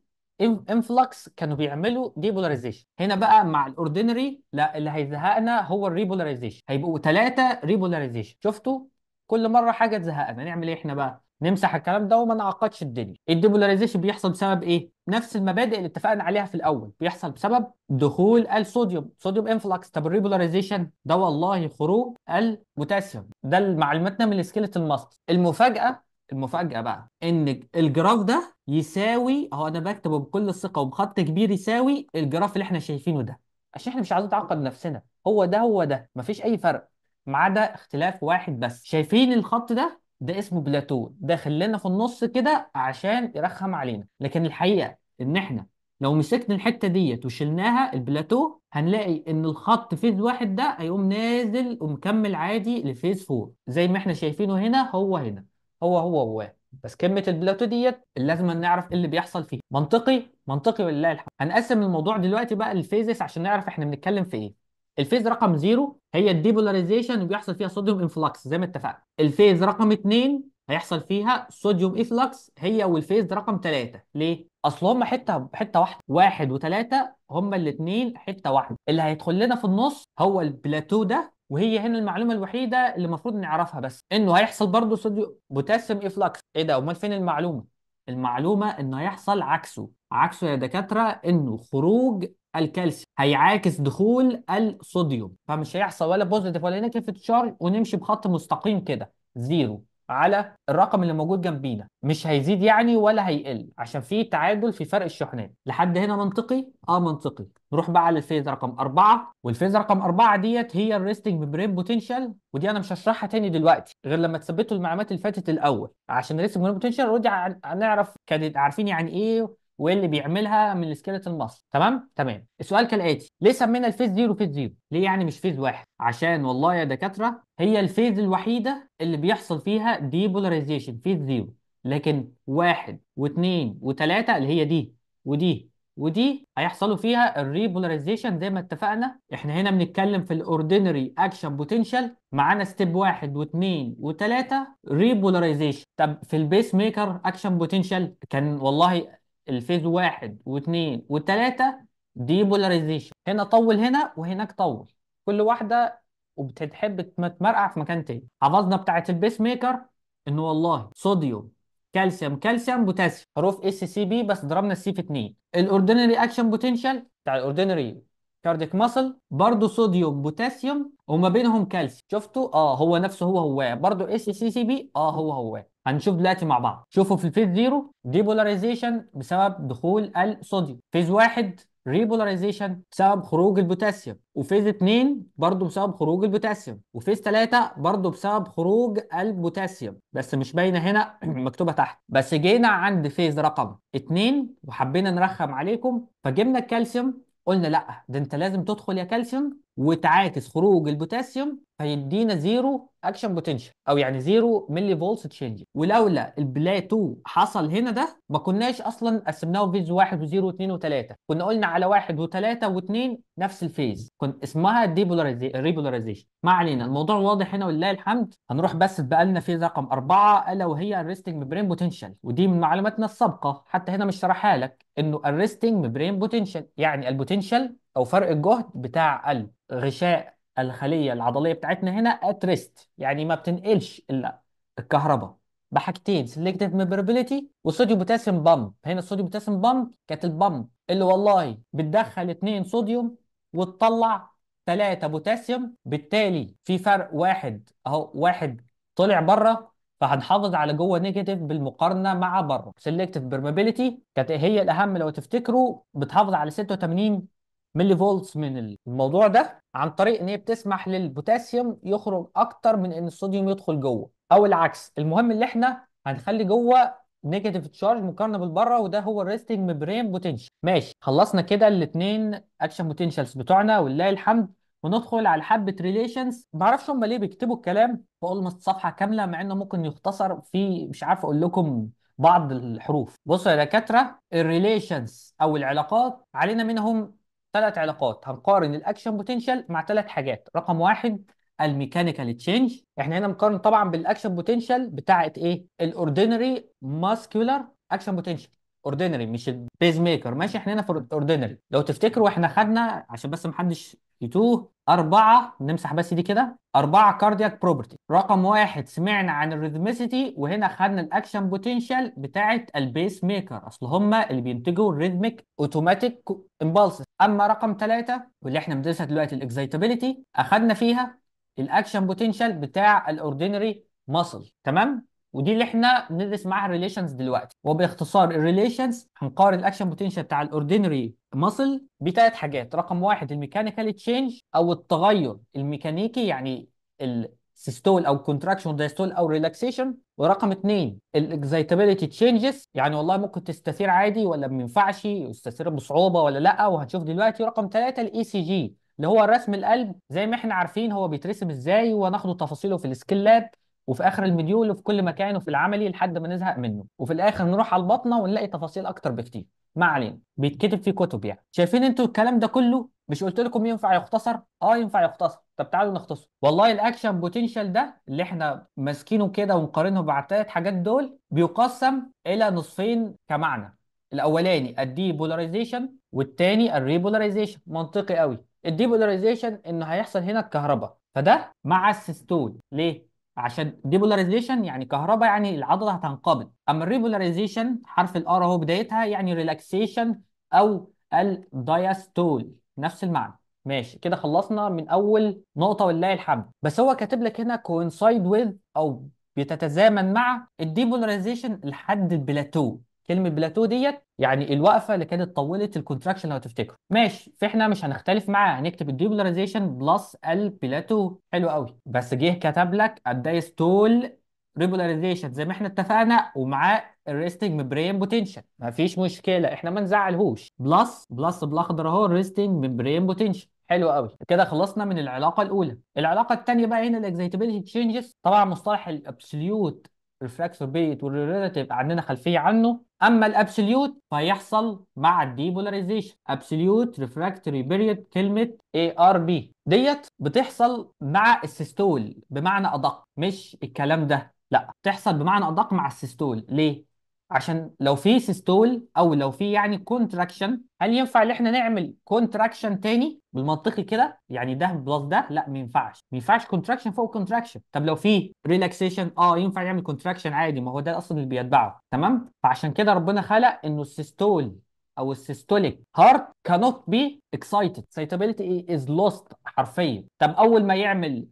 انفلكس كانوا بيعملوا ديبولاريزيشن هنا بقى مع الاوردينري لا اللي هيزهقنا هو الريبولاريزيشن هيبقوا ثلاثه ريبولاريزيشن شفتوا كل مره حاجه تزهقنا نعمل ايه احنا بقى نمسح الكلام ده وما نعقدش الدنيا الديبولاريزيشن بيحصل بسبب ايه نفس المبادئ اللي اتفقنا عليها في الاول بيحصل بسبب دخول الصوديوم صوديوم انفلكس طب الريبولاريزيشن ده والله خروج البوتاسيوم ده معلوماتنا من السكيلتون ماسك المفاجاه المفاجاه بقى ان الجراف ده يساوي اهو انا بكتبه بكل الثقه وبخط كبير يساوي الجراف اللي احنا شايفينه ده عشان احنا مش عايزين نعقد نفسنا هو ده هو ده مفيش اي فرق ما عدا اختلاف واحد بس شايفين الخط ده ده اسمه بلاتو ده لنا في النص كده عشان يرخم علينا لكن الحقيقه ان احنا لو مسكنا الحته ديت وشلناها البلاتو هنلاقي ان الخط فيز واحد ده هيقوم نازل ومكمل عادي لفيز 4 زي ما احنا شايفينه هنا هو هنا هو هو هو بس كلمه البلاتو ديت لازم نعرف ايه اللي بيحصل فيه منطقي منطقي ولله الحمد هنقسم الموضوع دلوقتي بقى للفيزس عشان نعرف احنا بنتكلم في ايه الفيز رقم 0 هي الديبولاريزيشن وبيحصل فيها صوديوم انفلكس زي ما اتفقنا الفيز رقم 2 هيحصل فيها صوديوم افلكس هي والفيز رقم 3 ليه اصل هم حته حته واحده واحد وثلاثه هم الاثنين حته واحده اللي هيدخل لنا في النص هو البلاتو ده وهي هنا المعلومه الوحيده اللي المفروض نعرفها بس انه هيحصل برضه صوديوم بوتاسيوم افلكس ايه ده امال فين المعلومه المعلومه انه هيحصل عكسه عكسه يا دكاتره انه خروج الكالسيوم هيعاكس دخول الصوديوم فمش هيحصل ولا بوزيتيف ولا نيجاتيف تشارج ونمشي بخط مستقيم كده زيرو على الرقم اللي موجود جنبينا مش هيزيد يعني ولا هيقل عشان في تعادل في فرق الشحنات لحد هنا منطقي اه منطقي نروح بقى على الفيز رقم أربعة والفيز رقم أربعة ديت هي الريستنج ميمبرين بوتنشال ودي انا مش هشرحها تاني دلوقتي غير لما تثبتوا المعلومات اللي فاتت الاول عشان الريستنج ميمبرين بوتنشال اوريدي هنعرف كانت عارفين يعني ايه واللي بيعملها من السكيلت المصري تمام تمام السؤال كالاتي ليه سمينا الفيز 0 فيز 0 ليه يعني مش فيز واحد عشان والله يا دكاتره هي الفيز الوحيده اللي بيحصل فيها دي بولاريزيشن فيز 0 لكن واحد واثنين وثلاثه اللي هي دي ودي ودي هيحصلوا فيها الريبولاريزيشن زي ما اتفقنا احنا هنا بنتكلم في الاوردينري اكشن بوتنشال معانا ستيب واحد واثنين وثلاثه ريبولاريزيشن طب في البيس ميكر اكشن بوتنشال كان والله الفيز واحد واثنين وثلاثة دي بولاريزيشن هنا طول هنا وهناك طول كل واحدة وبتحب تمرقع في مكان تاني حفظنا بتاعة البيس ميكر ان والله صوديوم كالسيوم كالسيوم بوتاسيوم حروف اس سي بي بس ضربنا السي في اثنين الاوردينري اكشن بوتنشال بتاع الاوردينري كارديك ماسل برضه صوديوم بوتاسيوم وما بينهم كالسيوم شفتوا اه هو نفسه هو هو برضه اس سي سي بي اه هو هو هنشوف دلوقتي مع بعض شوفوا في الفيز زيرو ديبولاريزيشن بسبب دخول الصوديوم فيز واحد ريبولاريزيشن بسبب خروج البوتاسيوم وفيز اثنين برضه بسبب خروج البوتاسيوم وفيز ثلاثة برضه بسبب خروج البوتاسيوم بس مش باينه هنا مكتوبه تحت بس جينا عند فيز رقم اثنين وحبينا نرخم عليكم فجبنا الكالسيوم قلنا لا ده انت لازم تدخل يا كالسيوم وتعاكس خروج البوتاسيوم هيدينا زيرو اكشن بوتنشال او يعني زيرو ملي فولت تشينج ولولا البلاتو حصل هنا ده ما كناش اصلا قسمناه فيز 1 و0 و2 و3 كنا قلنا على 1 و3 و2 نفس الفيز كان اسمها ديبولاريزيشن ما علينا الموضوع واضح هنا ولله الحمد هنروح بس بقى لنا فيز رقم 4 الا وهي الريستنج ميمبرين بوتنشال ودي من معلوماتنا السابقه حتى هنا مش شرحها لك انه الريستنج ميمبرين بوتنشال يعني البوتنشال او فرق الجهد بتاع الغشاء الخليه العضليه بتاعتنا هنا ات ريست يعني ما بتنقلش الا الكهرباء بحاجتين سيلكتيف ميبربيليتي وصوديوم بوتاسيوم بامب هنا الصوديوم بوتاسيوم بامب كانت البامب اللي والله بتدخل اثنين صوديوم وتطلع ثلاثة بوتاسيوم بالتالي في فرق واحد اهو واحد طلع بره فهنحافظ على جوه نيجاتيف بالمقارنه مع بره سيلكتيف بيرمابيليتي كانت هي الاهم لو تفتكروا بتحافظ على 86 ملي فولتس من الموضوع ده عن طريق ان هي بتسمح للبوتاسيوم يخرج اكتر من ان الصوديوم يدخل جوه او العكس المهم اللي احنا هنخلي جوه نيجاتيف تشارج مقارنه بالبره وده هو الريستنج مبرين بوتنشال ماشي خلصنا كده الاثنين اكشن بوتنشالز بتوعنا ولله الحمد وندخل على حبه ريليشنز ما اعرفش هم ليه بيكتبوا الكلام في اولموست صفحه كامله مع انه ممكن يختصر في مش عارف اقول لكم بعض الحروف بصوا يا دكاتره الريليشنز او العلاقات علينا منهم ثلاث علاقات هنقارن الاكشن بوتنشال مع ثلاث حاجات رقم واحد الميكانيكال تشينج احنا هنا بنقارن طبعا بالاكشن بوتنشال بتاعه ايه الاوردينري ماسكولار اكشن بوتنشال اوردينري مش البيز ميكر ماشي احنا هنا في الاوردينري لو تفتكروا احنا خدنا عشان بس محدش يتوه أربعة نمسح بس دي كده أربعة كاردياك بروبرتي رقم واحد سمعنا عن الريثميسيتي وهنا خدنا الأكشن بوتنشال بتاعة البيس ميكر أصل هما اللي بينتجوا الريثميك أوتوماتيك امبالس أما رقم ثلاثة واللي إحنا بندرسها دلوقتي الإكزايتابيليتي أخدنا فيها الأكشن بوتنشال بتاع الأوردينري ماسل تمام ودي اللي احنا بندرس معاها الريليشنز دلوقتي وباختصار الريليشنز هنقارن الاكشن بوتنشال بتاع الاوردينري ماسل بثلاث حاجات رقم واحد الميكانيكال تشينج او التغير الميكانيكي يعني السيستول او كونتراكشن والدايستول او ريلاكسيشن ورقم اثنين الاكزيتابيلتي تشينجز يعني والله ممكن تستثير عادي ولا ما ينفعش يستثير بصعوبه ولا لا وهنشوف دلوقتي رقم ثلاثه الاي سي e جي اللي هو رسم القلب زي ما احنا عارفين هو بيترسم ازاي وهناخد تفاصيله في السكيل لاب وفي اخر المديول وفي كل مكان وفي العملي لحد ما نزهق منه وفي الاخر نروح على البطنه ونلاقي تفاصيل اكتر بكتير ما علينا بيتكتب في كتب يعني شايفين انتوا الكلام ده كله مش قلت لكم ينفع يختصر اه ينفع يختصر طب تعالوا نختصر والله الاكشن بوتنشال ده اللي احنا ماسكينه كده ونقارنه بعتات حاجات دول بيقسم الى نصفين كمعنى الاولاني الدي بولاريزيشن والتاني الريبولاريزيشن منطقي قوي الدي بولاريزيشن انه هيحصل هنا الكهرباء فده مع السيستول ليه عشان ديبولاريزيشن يعني كهرباء يعني العضله هتنقبض اما الريبولاريزيشن حرف الار اهو بدايتها يعني ريلاكسيشن او الدايستول نفس المعنى ماشي كده خلصنا من اول نقطه ولله الحمد بس هو كاتب لك هنا كوينسايد ويز او بتتزامن مع الديبولاريزيشن لحد البلاتو كلمه بلاتو ديت يعني الوقفه اللي كانت طولت الكونتراكشن لو تفتكروا ماشي فاحنا مش هنختلف معاه هنكتب الديبولاريزيشن بلس البلاتو حلو قوي بس جه كتب لك الدايس تول ريبولاريزيشن زي ما احنا اتفقنا ومعاه الريستنج مبرين بوتنشال مفيش مشكله احنا ما نزعلهوش بلس بلس بالاخضر اهو الريستنج مبرين بوتنشال حلو قوي كده خلصنا من العلاقه الاولى العلاقه الثانيه بقى هنا الاكزيتابيلتي تشينجز طبعا مصطلح الابسوليوت ريفراكتور بيت والريلاتيف عندنا خلفيه عنه اما الابسوليوت فيحصل مع الديبولاريزيشن ابسوليوت ريفراكتوري بيريد كلمه اي ار بي ديت بتحصل مع السيستول بمعنى ادق مش الكلام ده لا بتحصل بمعنى ادق مع السيستول ليه عشان لو في سيستول او لو في يعني كونتراكشن هل ينفع ان احنا نعمل كونتراكشن تاني بالمنطقي كده يعني ده بلس ده لا ما ينفعش ما ينفعش كونتراكشن فوق كونتراكشن طب لو في ريلاكسيشن اه ينفع يعمل كونتراكشن عادي ما هو ده اصلا اللي بيتبعه تمام فعشان كده ربنا خلق انه السيستول او السيستوليك هارت cannot be excited excitability is lost حرفيا طب اول ما يعمل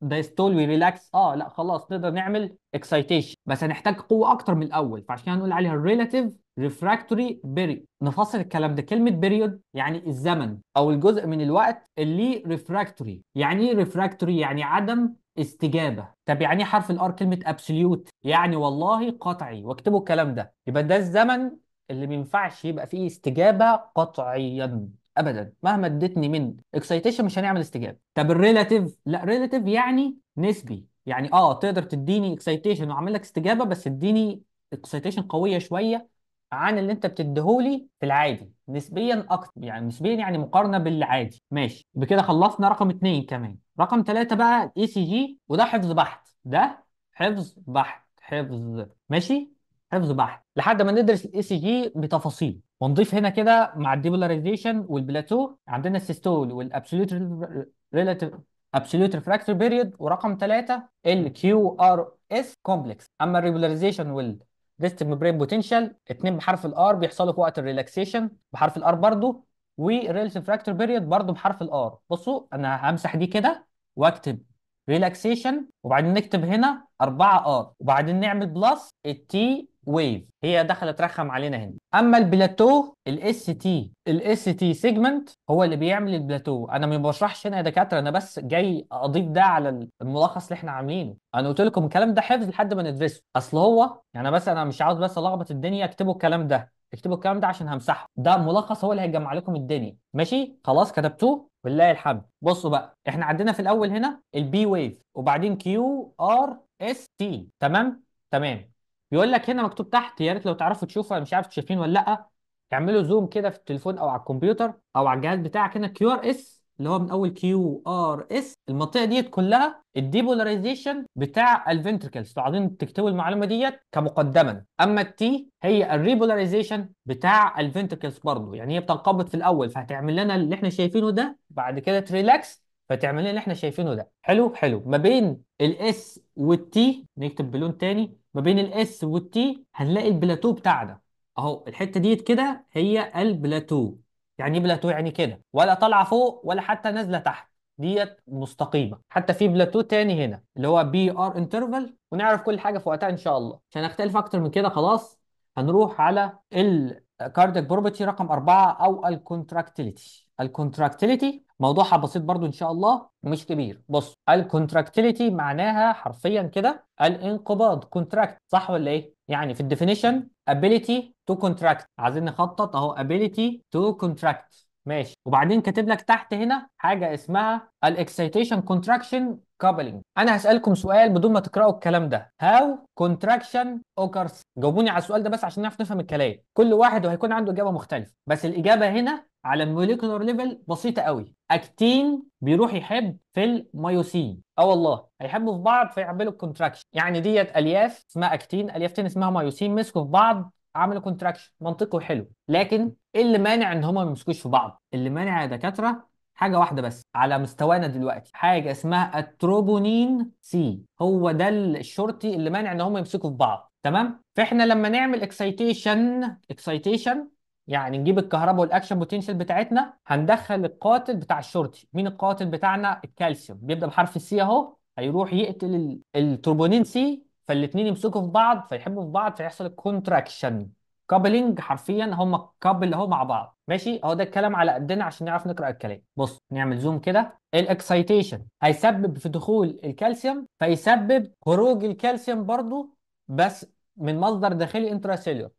دايستول وريلاكس اه لا خلاص نقدر نعمل اكسايتيشن بس هنحتاج قوه اكتر من الاول فعشان كده هنقول عليها الريلاتيف ريفراكتوري بيريود نفصل الكلام ده كلمه بيريود يعني الزمن او الجزء من الوقت اللي ريفراكتوري يعني ايه ريفراكتوري يعني عدم استجابه طب يعني ايه حرف الار كلمه ابسوليوت يعني والله قطعي واكتبوا الكلام ده يبقى ده الزمن اللي ما ينفعش يبقى فيه استجابه قطعيا ابدا مهما اديتني من اكسيتيشن مش هنعمل استجابه طب الريلاتيف لا ريلاتيف يعني نسبي يعني اه تقدر تديني اكسيتيشن واعمل لك استجابه بس اديني اكسيتيشن قويه شويه عن اللي انت بتديهولي في العادي نسبيا اكتر يعني نسبيا يعني مقارنه بالعادي ماشي بكده خلصنا رقم اثنين كمان رقم ثلاثة بقى اي سي جي وده حفظ بحت ده حفظ بحت حفظ ماشي حفظ بحت لحد ما ندرس الاي سي e جي بتفاصيل ونضيف هنا كده مع الديبولاريزيشن والبلاتو عندنا السيستول والابسوليوت ريلاتيف ابسوليوت ريفراكتور بيريود ورقم 3 ال كيو ار اس كومبلكس اما الريبولاريزيشن وال ديست ميمبرين بوتنشال اثنين بحرف الار بيحصلوا في وقت الريلاكسيشن بحرف الار برضو وريلاتيف فراكتور بيريود برضو بحرف الار بصوا انا همسح دي كده واكتب ريلاكسيشن وبعدين نكتب هنا 4 ار وبعدين نعمل بلس التي ويف هي دخلت رخم علينا هنا اما البلاتو الاس تي الاس تي سيجمنت هو اللي بيعمل البلاتو انا ما بشرحش هنا يا دكاتره انا بس جاي اضيف ده على الملخص اللي احنا عاملينه انا قلت لكم الكلام ده حفظ لحد ما ندرسه اصل هو يعني بس انا مش عاوز بس الخبط الدنيا اكتبوا الكلام ده اكتبوا الكلام ده عشان همسحه ده ملخص هو اللي هيجمع لكم الدنيا ماشي خلاص كتبتوه بالله الحمد بصوا بقى احنا عندنا في الاول هنا البي ويف وبعدين كيو ار اس تي تمام تمام بيقول لك هنا مكتوب تحت يا ريت لو تعرفوا تشوفوا مش عارف شايفين ولا لا تعملوا زوم كده في التليفون او على الكمبيوتر او على الجهاز بتاعك هنا كيو ار اس اللي هو من اول كيو ار اس المنطقه ديت كلها الديبولاريزيشن بتاع الفنتركلز لو عايزين تكتبوا المعلومه ديت كمقدما اما التي هي الريبولاريزيشن بتاع الفنتركلز برضه يعني هي بتنقبض في الاول فهتعمل لنا اللي احنا شايفينه ده بعد كده تريلاكس فتعمل لنا اللي احنا شايفينه ده حلو حلو ما بين الاس والتي نكتب بلون تاني ما بين الاس والتي هنلاقي البلاتو بتاعنا اهو الحته ديت كده هي البلاتو يعني ايه بلاتو يعني كده ولا طالعه فوق ولا حتى نازله تحت ديت مستقيمه حتى في بلاتو تاني هنا اللي هو بي ار انترفال ونعرف كل حاجه في وقتها ان شاء الله عشان اختلف اكتر من كده خلاص هنروح على الكاردياك بروبرتي رقم أربعة أو الكونتراكتيليتي الكونتراكتيليتي موضوعها بسيط برضو ان شاء الله ومش كبير بص الكونتراكتيليتي معناها حرفيا كده الانقباض كونتراكت صح ولا ايه يعني في الديفينيشن ability to contract عايزين نخطط اهو ability to contract ماشي وبعدين كاتب لك تحت هنا حاجه اسمها الاكسيتيشن كونتراكشن كابلنج انا هسالكم سؤال بدون ما تقراوا الكلام ده هاو كونتراكشن اوكرز جاوبوني على السؤال ده بس عشان نعرف نفهم الكلام كل واحد وهيكون عنده اجابه مختلفه بس الاجابه هنا على الموليكولر ليفل بسيطه قوي اكتين بيروح يحب في الميوسين اه والله هيحبوا في بعض فيعملوا كونتراكشن يعني ديت الياف اسمها اكتين اليافتين اسمها ميوسين مسكوا في بعض عملوا كونتراكشن منطقه حلو لكن ايه اللي مانع ان هما ما يمسكوش في بعض اللي مانع يا دكاتره حاجة واحدة بس على مستوانا دلوقتي حاجة اسمها التروبونين سي هو ده الشرطي اللي مانع ان هم يمسكوا في بعض تمام فاحنا لما نعمل اكسيتيشن اكسيتيشن يعني نجيب الكهرباء والاكشن بوتنشال بتاعتنا هندخل القاتل بتاع الشرطي مين القاتل بتاعنا الكالسيوم بيبدا بحرف السي اهو هيروح يقتل التروبونين سي فالاثنين يمسكوا في بعض فيحبوا في بعض فيحصل الكونتراكشن كابلنج حرفيا هم كابل اهو مع بعض ماشي اهو ده الكلام على قدنا عشان نعرف نقرا الكلام بص نعمل زوم كده الاكسيتيشن هيسبب في دخول الكالسيوم فيسبب خروج الكالسيوم برضو بس من مصدر داخلي انتراسيلولر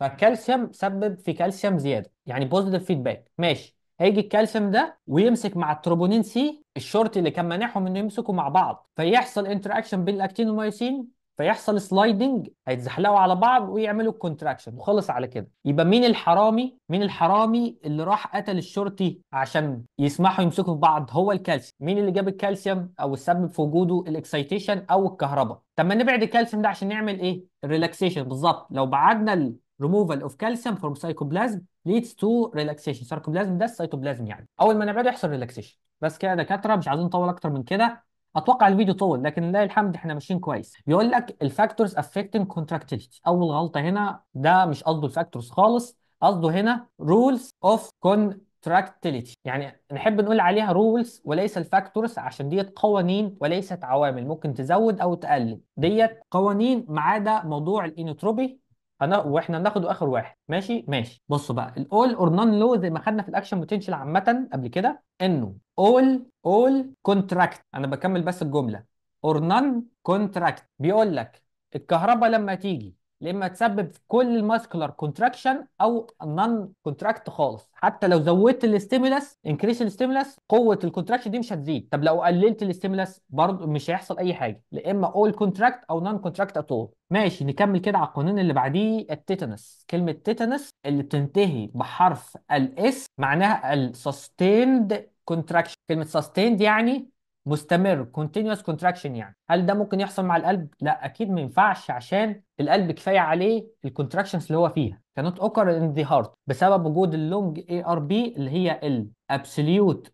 فالكالسيوم سبب في كالسيوم زياده يعني بوزيتيف فيدباك ماشي هيجي الكالسيوم ده ويمسك مع التروبونين سي الشورت اللي كان مانعهم انه يمسكوا مع بعض فيحصل انتراكشن بين الاكتين والمايوسين فيحصل سلايدنج هيتزحلقوا على بعض ويعملوا الكونتراكشن وخلص على كده يبقى مين الحرامي مين الحرامي اللي راح قتل الشرطي عشان يسمحوا يمسكوا في بعض هو الكالسيوم مين اللي جاب الكالسيوم او السبب في وجوده الاكسيتيشن او الكهرباء طب ما نبعد الكالسيوم ده عشان نعمل ايه الريلاكسيشن بالظبط لو بعدنا removal of calcium from cytoplasm leads to relaxation sarcoplasm ده السيتوبلازم يعني اول ما نبعده يحصل ريلاكسيشن بس كده دكاتره مش عايزين نطول اكتر من كده اتوقع الفيديو طول لكن لله الحمد احنا ماشيين كويس بيقول لك الفاكتورز افكتنج كونتراكتيليتي اول غلطه هنا ده مش قصده الفاكتورز خالص قصده هنا رولز اوف contractility يعني نحب نقول عليها رولز وليس الفاكتورز عشان ديت قوانين وليست عوامل ممكن تزود او تقلل ديت قوانين ما عدا موضوع الانوتروبي انا واحنا ناخده اخر واحد ماشي ماشي بصوا بقى الاول اور نون لو زي ما خدنا في الاكشن بوتنشال عامه قبل كده انه all اول contract انا بكمل بس الجمله اور نون contract بيقول لك الكهرباء لما تيجي لما تسبب في كل الماسكولار كونتراكشن او نون كونتراكت خالص حتى لو زودت الاستيمولس انكريس الاستيمولس قوه الكونتراكشن دي مش هتزيد طب لو قللت الاستيمولس برضه مش هيحصل اي حاجه لا اما اول كونتراكت او نون كونتراكت ات اول ماشي نكمل كده على القانون اللي بعديه التيتانس كلمه تيتانس اللي بتنتهي بحرف الاس معناها السستيند كونتراكشن كلمه سستيند يعني مستمر continuous contraction يعني هل ده ممكن يحصل مع القلب لا اكيد ما ينفعش عشان القلب كفايه عليه الكونتراكشنز اللي هو فيها كانت اوكر ان ذا هارت بسبب وجود اللونج اي ار بي اللي هي الابسوليوت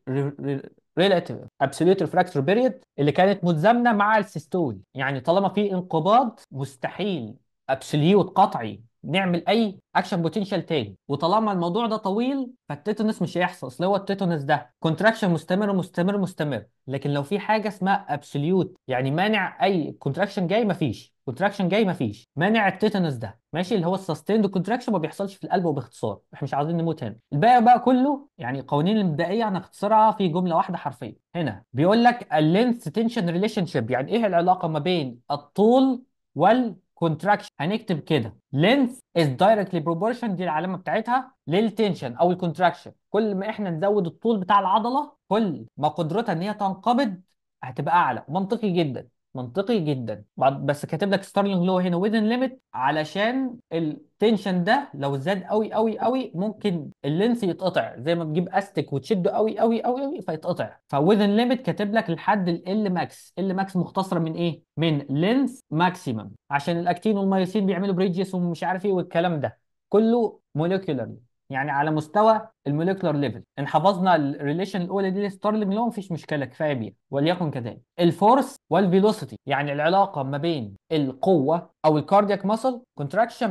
ريلاتيف ابسوليوت ريفراكتور بيريد اللي كانت متزامنه مع السيستول يعني طالما في انقباض مستحيل ابسوليوت قطعي نعمل اي اكشن بوتنشال تاني وطالما الموضوع ده طويل فالتيتونس مش هيحصل اصل هو التيتونس ده كونتراكشن مستمر مستمر مستمر لكن لو في حاجه اسمها ابسوليوت يعني مانع اي كونتراكشن جاي مفيش كونتراكشن جاي مفيش مانع التيتونس ده ماشي اللي هو السستيند كونتراكشن ما بيحصلش في القلب وباختصار احنا مش عاوزين نموت هنا الباقي بقى كله يعني القوانين المبدئيه هنختصرها في جمله واحده حرفيا هنا بيقول لك اللينث تنشن ريليشن شيب يعني ايه العلاقه ما بين الطول وال كونتراكشن هنكتب كده لينث از دايركتلي بروبورشن دي العلامه بتاعتها للتنشن او الكونتراكشن كل ما احنا نزود الطول بتاع العضله كل ما قدرتها ان هي تنقبض هتبقى اعلى منطقي جدا منطقي جدا بعد بس كاتب لك ستارلينج لو هنا ويزن ليميت علشان التنشن ده لو زاد قوي قوي قوي ممكن اللينس يتقطع زي ما بتجيب استك وتشده قوي قوي قوي قوي فيتقطع فويزن ليميت كاتب لك لحد ال ماكس ال ماكس مختصره من ايه من لينس ماكسيمم عشان الاكتين والمايوسين بيعملوا بريدجز ومش عارف ايه والكلام ده كله موليكولارلي يعني على مستوى الموليكولر ليفل ان حفظنا الريليشن الاولى دي لستارلينج لو مفيش مشكله كفايه بيها وليكن كذلك الفورس والفيلوسيتي يعني العلاقه ما بين القوه او الكاردياك ماسل كونتراكشن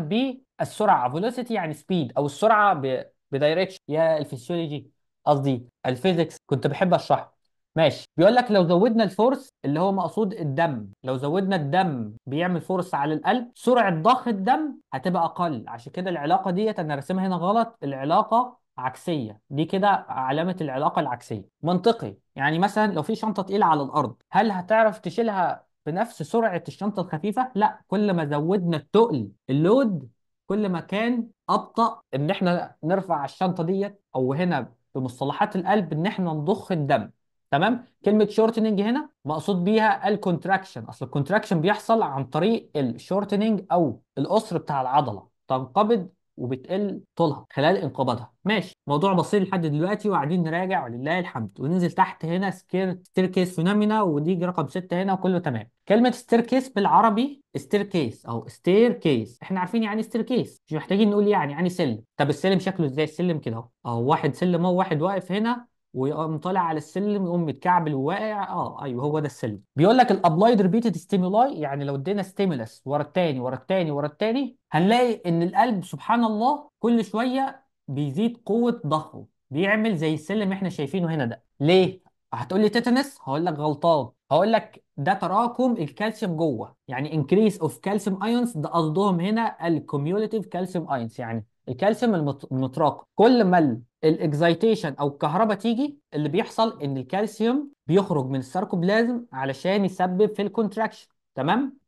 بالسرعه فيلوسيتي يعني سبيد او السرعه بدايركشن يا الفسيولوجي قصدي الفيزيكس كنت بحب اشرحه ماشي بيقول لك لو زودنا الفورس اللي هو مقصود الدم لو زودنا الدم بيعمل فورس على القلب سرعه ضخ الدم هتبقى اقل عشان كده العلاقه ديت انا راسمها هنا غلط العلاقه عكسيه دي كده علامه العلاقه العكسيه منطقي يعني مثلا لو في شنطه تقيله على الارض هل هتعرف تشيلها بنفس سرعه الشنطه الخفيفه لا كل ما زودنا الثقل اللود كل ما كان ابطا ان احنا نرفع الشنطه ديت او هنا بمصطلحات القلب ان احنا نضخ الدم تمام كلمه شورتنج هنا مقصود بيها الكونتراكشن اصل الكونتراكشن بيحصل عن طريق الشورتنج او القصر بتاع العضله تنقبض وبتقل طولها خلال انقباضها ماشي موضوع بسيط لحد دلوقتي وقاعدين نراجع ولله الحمد وننزل تحت هنا سكير ستيركيس فينومينا ودي رقم ستة هنا وكله تمام كلمه ستيركيس بالعربي ستيركيس او ستيركيس احنا عارفين يعني ستيركيس إيه مش محتاجين نقول يعني يعني سلم طب السلم شكله ازاي السلم كده اهو اهو واحد سلم اهو واحد واقف هنا ويقوم طالع على السلم يقوم متكعبل وواقع اه ايوه هو ده السلم بيقول لك الابلايد ريبيتد ستيمولاي يعني لو ادينا ستيمولس ورا التاني ورا التاني ورا التاني هنلاقي ان القلب سبحان الله كل شويه بيزيد قوه ضخه بيعمل زي السلم احنا شايفينه هنا ده ليه هتقول لي تيتانس هقول لك غلطان هقول لك ده تراكم الكالسيوم جوه يعني انكريس اوف كالسيوم ايونز ده قصدهم هنا الكوميوليتيف كالسيوم ايونز يعني الكالسيوم المتراكم كل ما الاكزايتيشن او الكهرباء تيجي اللي بيحصل ان الكالسيوم بيخرج من الساركوبلازم علشان يسبب في الكونتراكشن تمام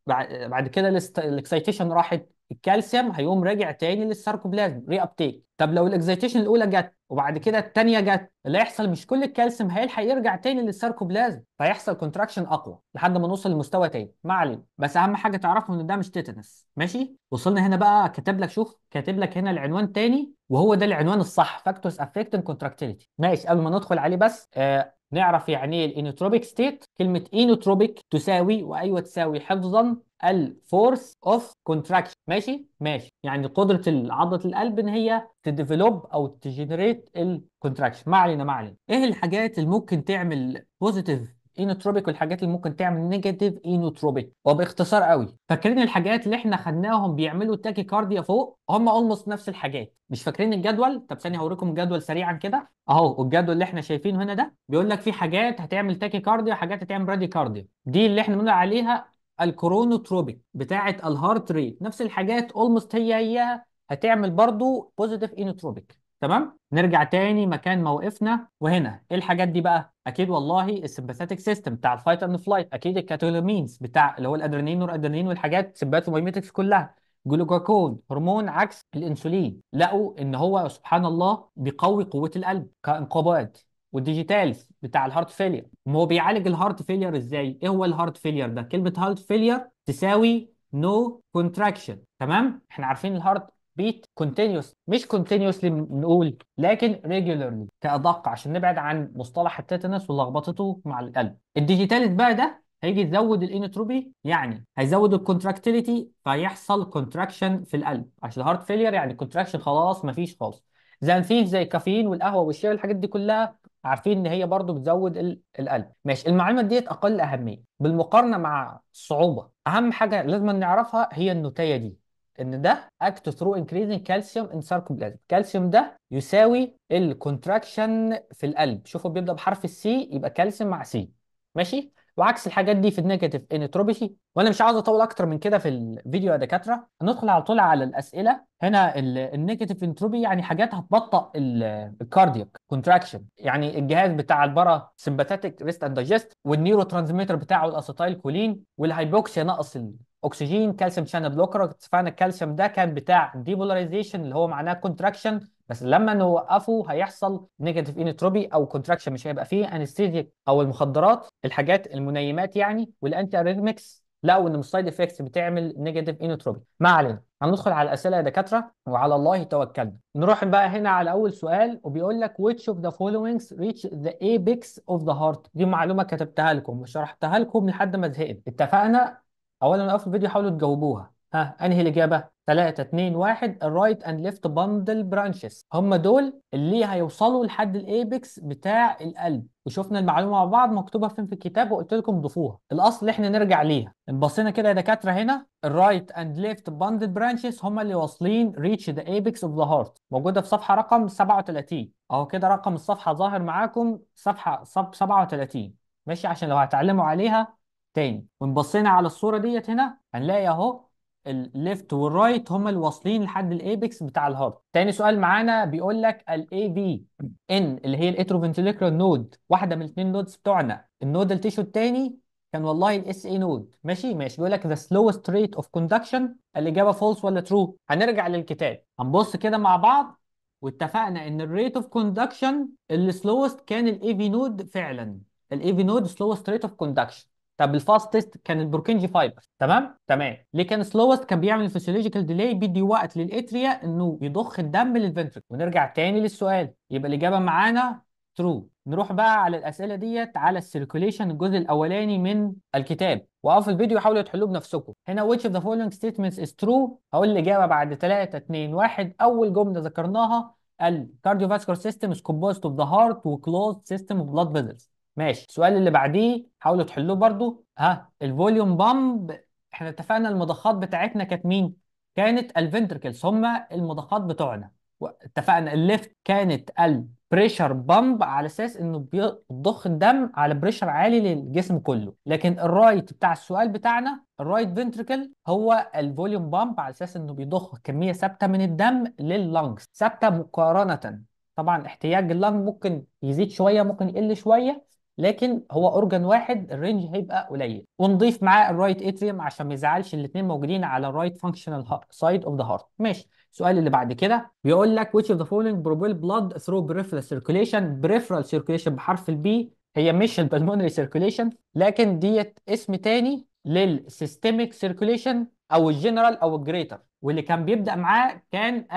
بعد كده الاكسيتيشن راحت الكالسيوم هيقوم راجع تاني للساركوبلازم ري ابتيك طب لو الاكسيتيشن الاولى جت وبعد كده الثانيه جت اللي هيحصل مش كل الكالسيوم هيلحق يرجع تاني للساركوبلازم فيحصل كونتراكشن اقوى لحد ما نوصل لمستوى تاني ما علينا بس اهم حاجه تعرفه ان ده مش تيتنس ماشي وصلنا هنا بقى كاتب لك شوف كاتب لك هنا العنوان تاني وهو ده العنوان الصح فاكتورز افكتنج كونتراكتيليتي ماشي قبل ما ندخل عليه بس آه نعرف يعني ايه الانوتروبيك ستيت كلمه انوتروبيك تساوي وايوه تساوي حفظا الفورس اوف كونتراكشن ماشي ماشي يعني قدره عضله القلب ان هي تديفلوب او تجنريت الكونتراكشن ما علينا ما علينا ايه الحاجات اللي ممكن تعمل بوزيتيف اينوتروبيك والحاجات اللي ممكن تعمل نيجاتيف اينوتروبيك وباختصار قوي فاكرين الحاجات اللي احنا خدناهم بيعملوا تاكي كارديا فوق هم اولموست نفس الحاجات مش فاكرين الجدول طب ثانيه هوريكم الجدول سريعا كده اهو والجدول اللي احنا شايفينه هنا ده بيقول لك في حاجات هتعمل تاكي كارديا وحاجات هتعمل برادي كارديا دي اللي احنا بنقول عليها الكرونوتروبيك بتاعه الهارت ريت نفس الحاجات اولموست هي هي هتعمل برضو بوزيتيف اينوتروبيك تمام نرجع تاني مكان ما وقفنا وهنا ايه الحاجات دي بقى اكيد والله السمباثيتك سيستم بتاع الفايت اند فلايت اكيد الكاتولامينز بتاع اللي هو الادرينين والادرينين والحاجات سمباثومايميتكس كلها جلوكاكون هرمون عكس الانسولين لقوا ان هو سبحان الله بيقوي قوه القلب كانقباض والديجيتالز بتاع الهارت فيلير ما هو بيعالج الهارت فيلير ازاي ايه هو الهارت فيلير ده كلمه هارت فيلير تساوي نو no كونتراكشن تمام احنا عارفين الهارت بيت كونتينيوس مش كونتينيوسلي بنقول لكن ريجولارلي كادق عشان نبعد عن مصطلح التيتانوس ولخبطته مع القلب الديجيتاليز بقى ده هيجي يزود الانتروبي يعني هيزود الكونتراكتيليتي فيحصل كونتراكشن في القلب عشان الهارت فيلير يعني كونتراكشن خلاص مفيش خالص زنفيل زي الكافيين والقهوه والشاي والحاجات دي كلها عارفين ان هي برضو بتزود القلب ماشي المعلومات ديت اقل اهميه بالمقارنه مع الصعوبه اهم حاجه لازم نعرفها هي النوتيه دي ان ده اكت ثرو انكريزنج كالسيوم ان ساركوبلازم الكالسيوم ده يساوي الكونتراكشن في القلب شوفوا بيبدا بحرف السي يبقى كالسيوم مع سي ماشي وعكس الحاجات دي في النيجاتيف انتروبيشي وانا مش عاوز اطول اكتر من كده في الفيديو يا دكاتره ندخل على طول على الاسئله هنا النيجاتيف انتروبي يعني حاجات هتبطئ الكاردياك كونتراكشن يعني الجهاز بتاع البرا سمباتيك ريست اند دايجست والنيورو ترانسميتر بتاعه الاسيتايل كولين والهايبوكسيا نقص اكسجين كالسيوم شانل بلوكر اتفقنا الكالسيوم ده كان بتاع ديبولاريزيشن اللي هو معناه كونتراكشن بس لما نوقفه هيحصل نيجاتيف انتروبي او كونتراكشن مش هيبقى فيه انستيزيك او المخدرات الحاجات المنيمات يعني والانتي اريثمكس لقوا ان السايد افكتس بتعمل نيجاتيف انوتروبي ما علينا هندخل على الاسئله يا دكاتره وعلى الله توكلنا نروح بقى هنا على اول سؤال وبيقول لك which of the followings reach the apex of the heart دي معلومه كتبتها لكم وشرحتها لكم لحد ما زهقت اتفقنا اولا اقفل الفيديو حاولوا تجاوبوها ها انهي الاجابه 3 2 1 الرايت اند ليفت باندل برانشز هم دول اللي هيوصلوا لحد الايبكس بتاع القلب وشفنا المعلومه مع بعض مكتوبه فين في الكتاب وقلت لكم ضيفوها الاصل احنا نرجع ليها بصينا كده يا دكاتره هنا الرايت اند ليفت باندل برانشز هم اللي واصلين ريتش ذا ايبكس اوف ذا هارت موجوده في صفحه رقم 37 اهو كده رقم الصفحه ظاهر معاكم صفحه صف 37 ماشي عشان لو هتعلموا عليها تاني وان بصينا على الصوره ديت هنا هنلاقي اهو الليفت والرايت هم اللي واصلين لحد الايبكس بتاع الهارت تاني سؤال معانا بيقول لك الاي في ان اللي هي الاتروفنتريكولار نود واحده من الاثنين نودز بتوعنا النود التيشو التاني كان والله الاس اي نود ماشي ماشي بيقول لك ذا slowest rate of conduction الاجابه فولس ولا ترو هنرجع للكتاب هنبص كده مع بعض واتفقنا ان الريت اوف كوندكشن اللي slowest كان الاي في نود فعلا الاي في نود slowest rate of conduction طب الفاستست كان البركنجي فايبر تمام تمام ليه كان سلوست كان بيعمل الفسيولوجيكال ديلي بيدي وقت للاتريا انه يضخ الدم للفنتركل ونرجع تاني للسؤال يبقى الاجابه معانا ترو نروح بقى على الاسئله ديت على السيركوليشن الجزء الاولاني من الكتاب وقفوا الفيديو حاولوا تحلوه بنفسكم هنا which of the following statements is true هقول الاجابه بعد 3 2 1 اول جمله ذكرناها الكارديوفاسكولار سيستم is composed of the heart و closed system of blood vessels ماشي السؤال اللي بعديه حاولوا تحلوه برضو ها الفوليوم بامب احنا اتفقنا المضخات بتاعتنا كانت مين كانت الفنتركلز هم المضخات بتوعنا اتفقنا الليفت كانت البريشر بامب على اساس انه بيضخ الدم على بريشر عالي للجسم كله لكن الرايت بتاع السؤال بتاعنا الرايت فنتركل هو الفوليوم بامب على اساس انه بيضخ كميه ثابته من الدم لللانجز ثابته مقارنه طبعا احتياج اللنج ممكن يزيد شويه ممكن يقل شويه لكن هو اورجان واحد الرينج هيبقى قليل ونضيف معاه الرايت اتريوم عشان ما يزعلش الاثنين موجودين على الرايت فانكشنال سايد اوف ذا هارت ماشي السؤال اللي بعد كده بيقول لك which of the following propel blood through peripheral circulation peripheral circulation بحرف البي هي مش البلمونري سيركوليشن لكن ديت اسم تاني للسيستميك سيركوليشن او الجنرال او الجريتر واللي كان بيبدا معاه كان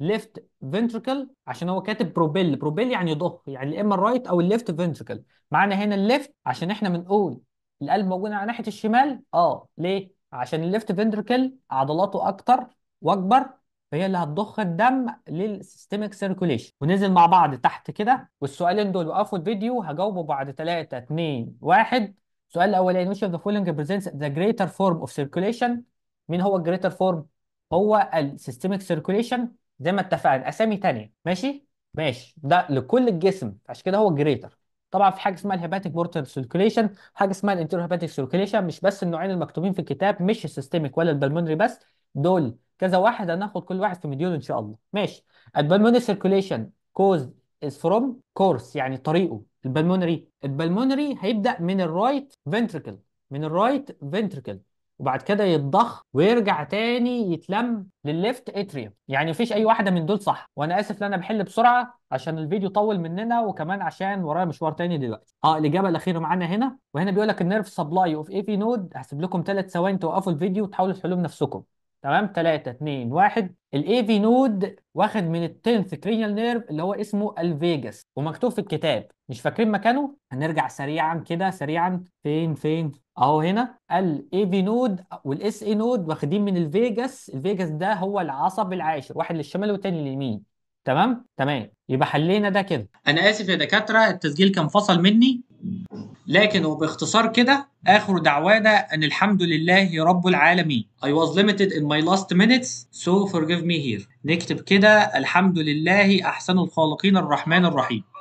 الليفت فنتركل عشان هو كاتب بروبيل بروبيل يعني يضخ يعني الام اما الرايت او الليفت فنتركل معنى هنا الليفت عشان احنا بنقول القلب موجود على ناحيه الشمال اه ليه عشان الليفت فنتركل عضلاته اكتر واكبر فهي اللي هتضخ الدم للسيستمك سيركوليشن ونزل مع بعض تحت كده والسؤالين دول وقفوا الفيديو هجاوبه بعد 3 2 1 السؤال الاولاني وش ذا the following ذا جريتر فورم اوف سيركوليشن مين هو الجريتر فورم هو السيستميك سيركوليشن زي ما اتفقنا اسامي ثانيه ماشي ماشي ده لكل الجسم عشان كده هو جريتر طبعا في حاجه اسمها الهيباتيك بورتال سيركوليشن حاجه اسمها الانتيرو هيباتيك سيركوليشن مش بس النوعين المكتوبين في الكتاب مش السيستميك ولا البلمونري بس دول كذا واحد هناخد كل واحد في مديول ان شاء الله ماشي البلمونري سيركوليشن كوز از فروم كورس يعني طريقه البلمونري البلمونري هيبدا من الرايت فنتركل من الرايت فنتركل وبعد كده يتضخ ويرجع تاني يتلم للليفت اتريوم يعني مفيش اي واحده من دول صح وانا اسف ان انا بحل بسرعه عشان الفيديو طول مننا وكمان عشان ورايا مشوار تاني دلوقتي اه الاجابه الاخيره معانا هنا وهنا بيقول لك النيرف سبلاي اوف اي في نود هسيب لكم ثلاث ثواني توقفوا الفيديو وتحاولوا تحلوا بنفسكم تمام 3 2 1 الاي في نود واخد من التنث كرينيال نيرف اللي هو اسمه الفيجاس ومكتوب في الكتاب مش فاكرين مكانه هنرجع سريعا كده سريعا فين فين اهو هنا الاي في نود والاس اي نود واخدين من الفيجاس الفيجاس ده هو العصب العاشر واحد للشمال والتاني لليمين تمام تمام يبقى حلينا ده كده انا اسف يا دكاتره التسجيل كان فصل مني لكن وباختصار كده اخر دعوانا ان الحمد لله رب العالمين I was limited in my last minutes so forgive me here نكتب كده الحمد لله احسن الخالقين الرحمن الرحيم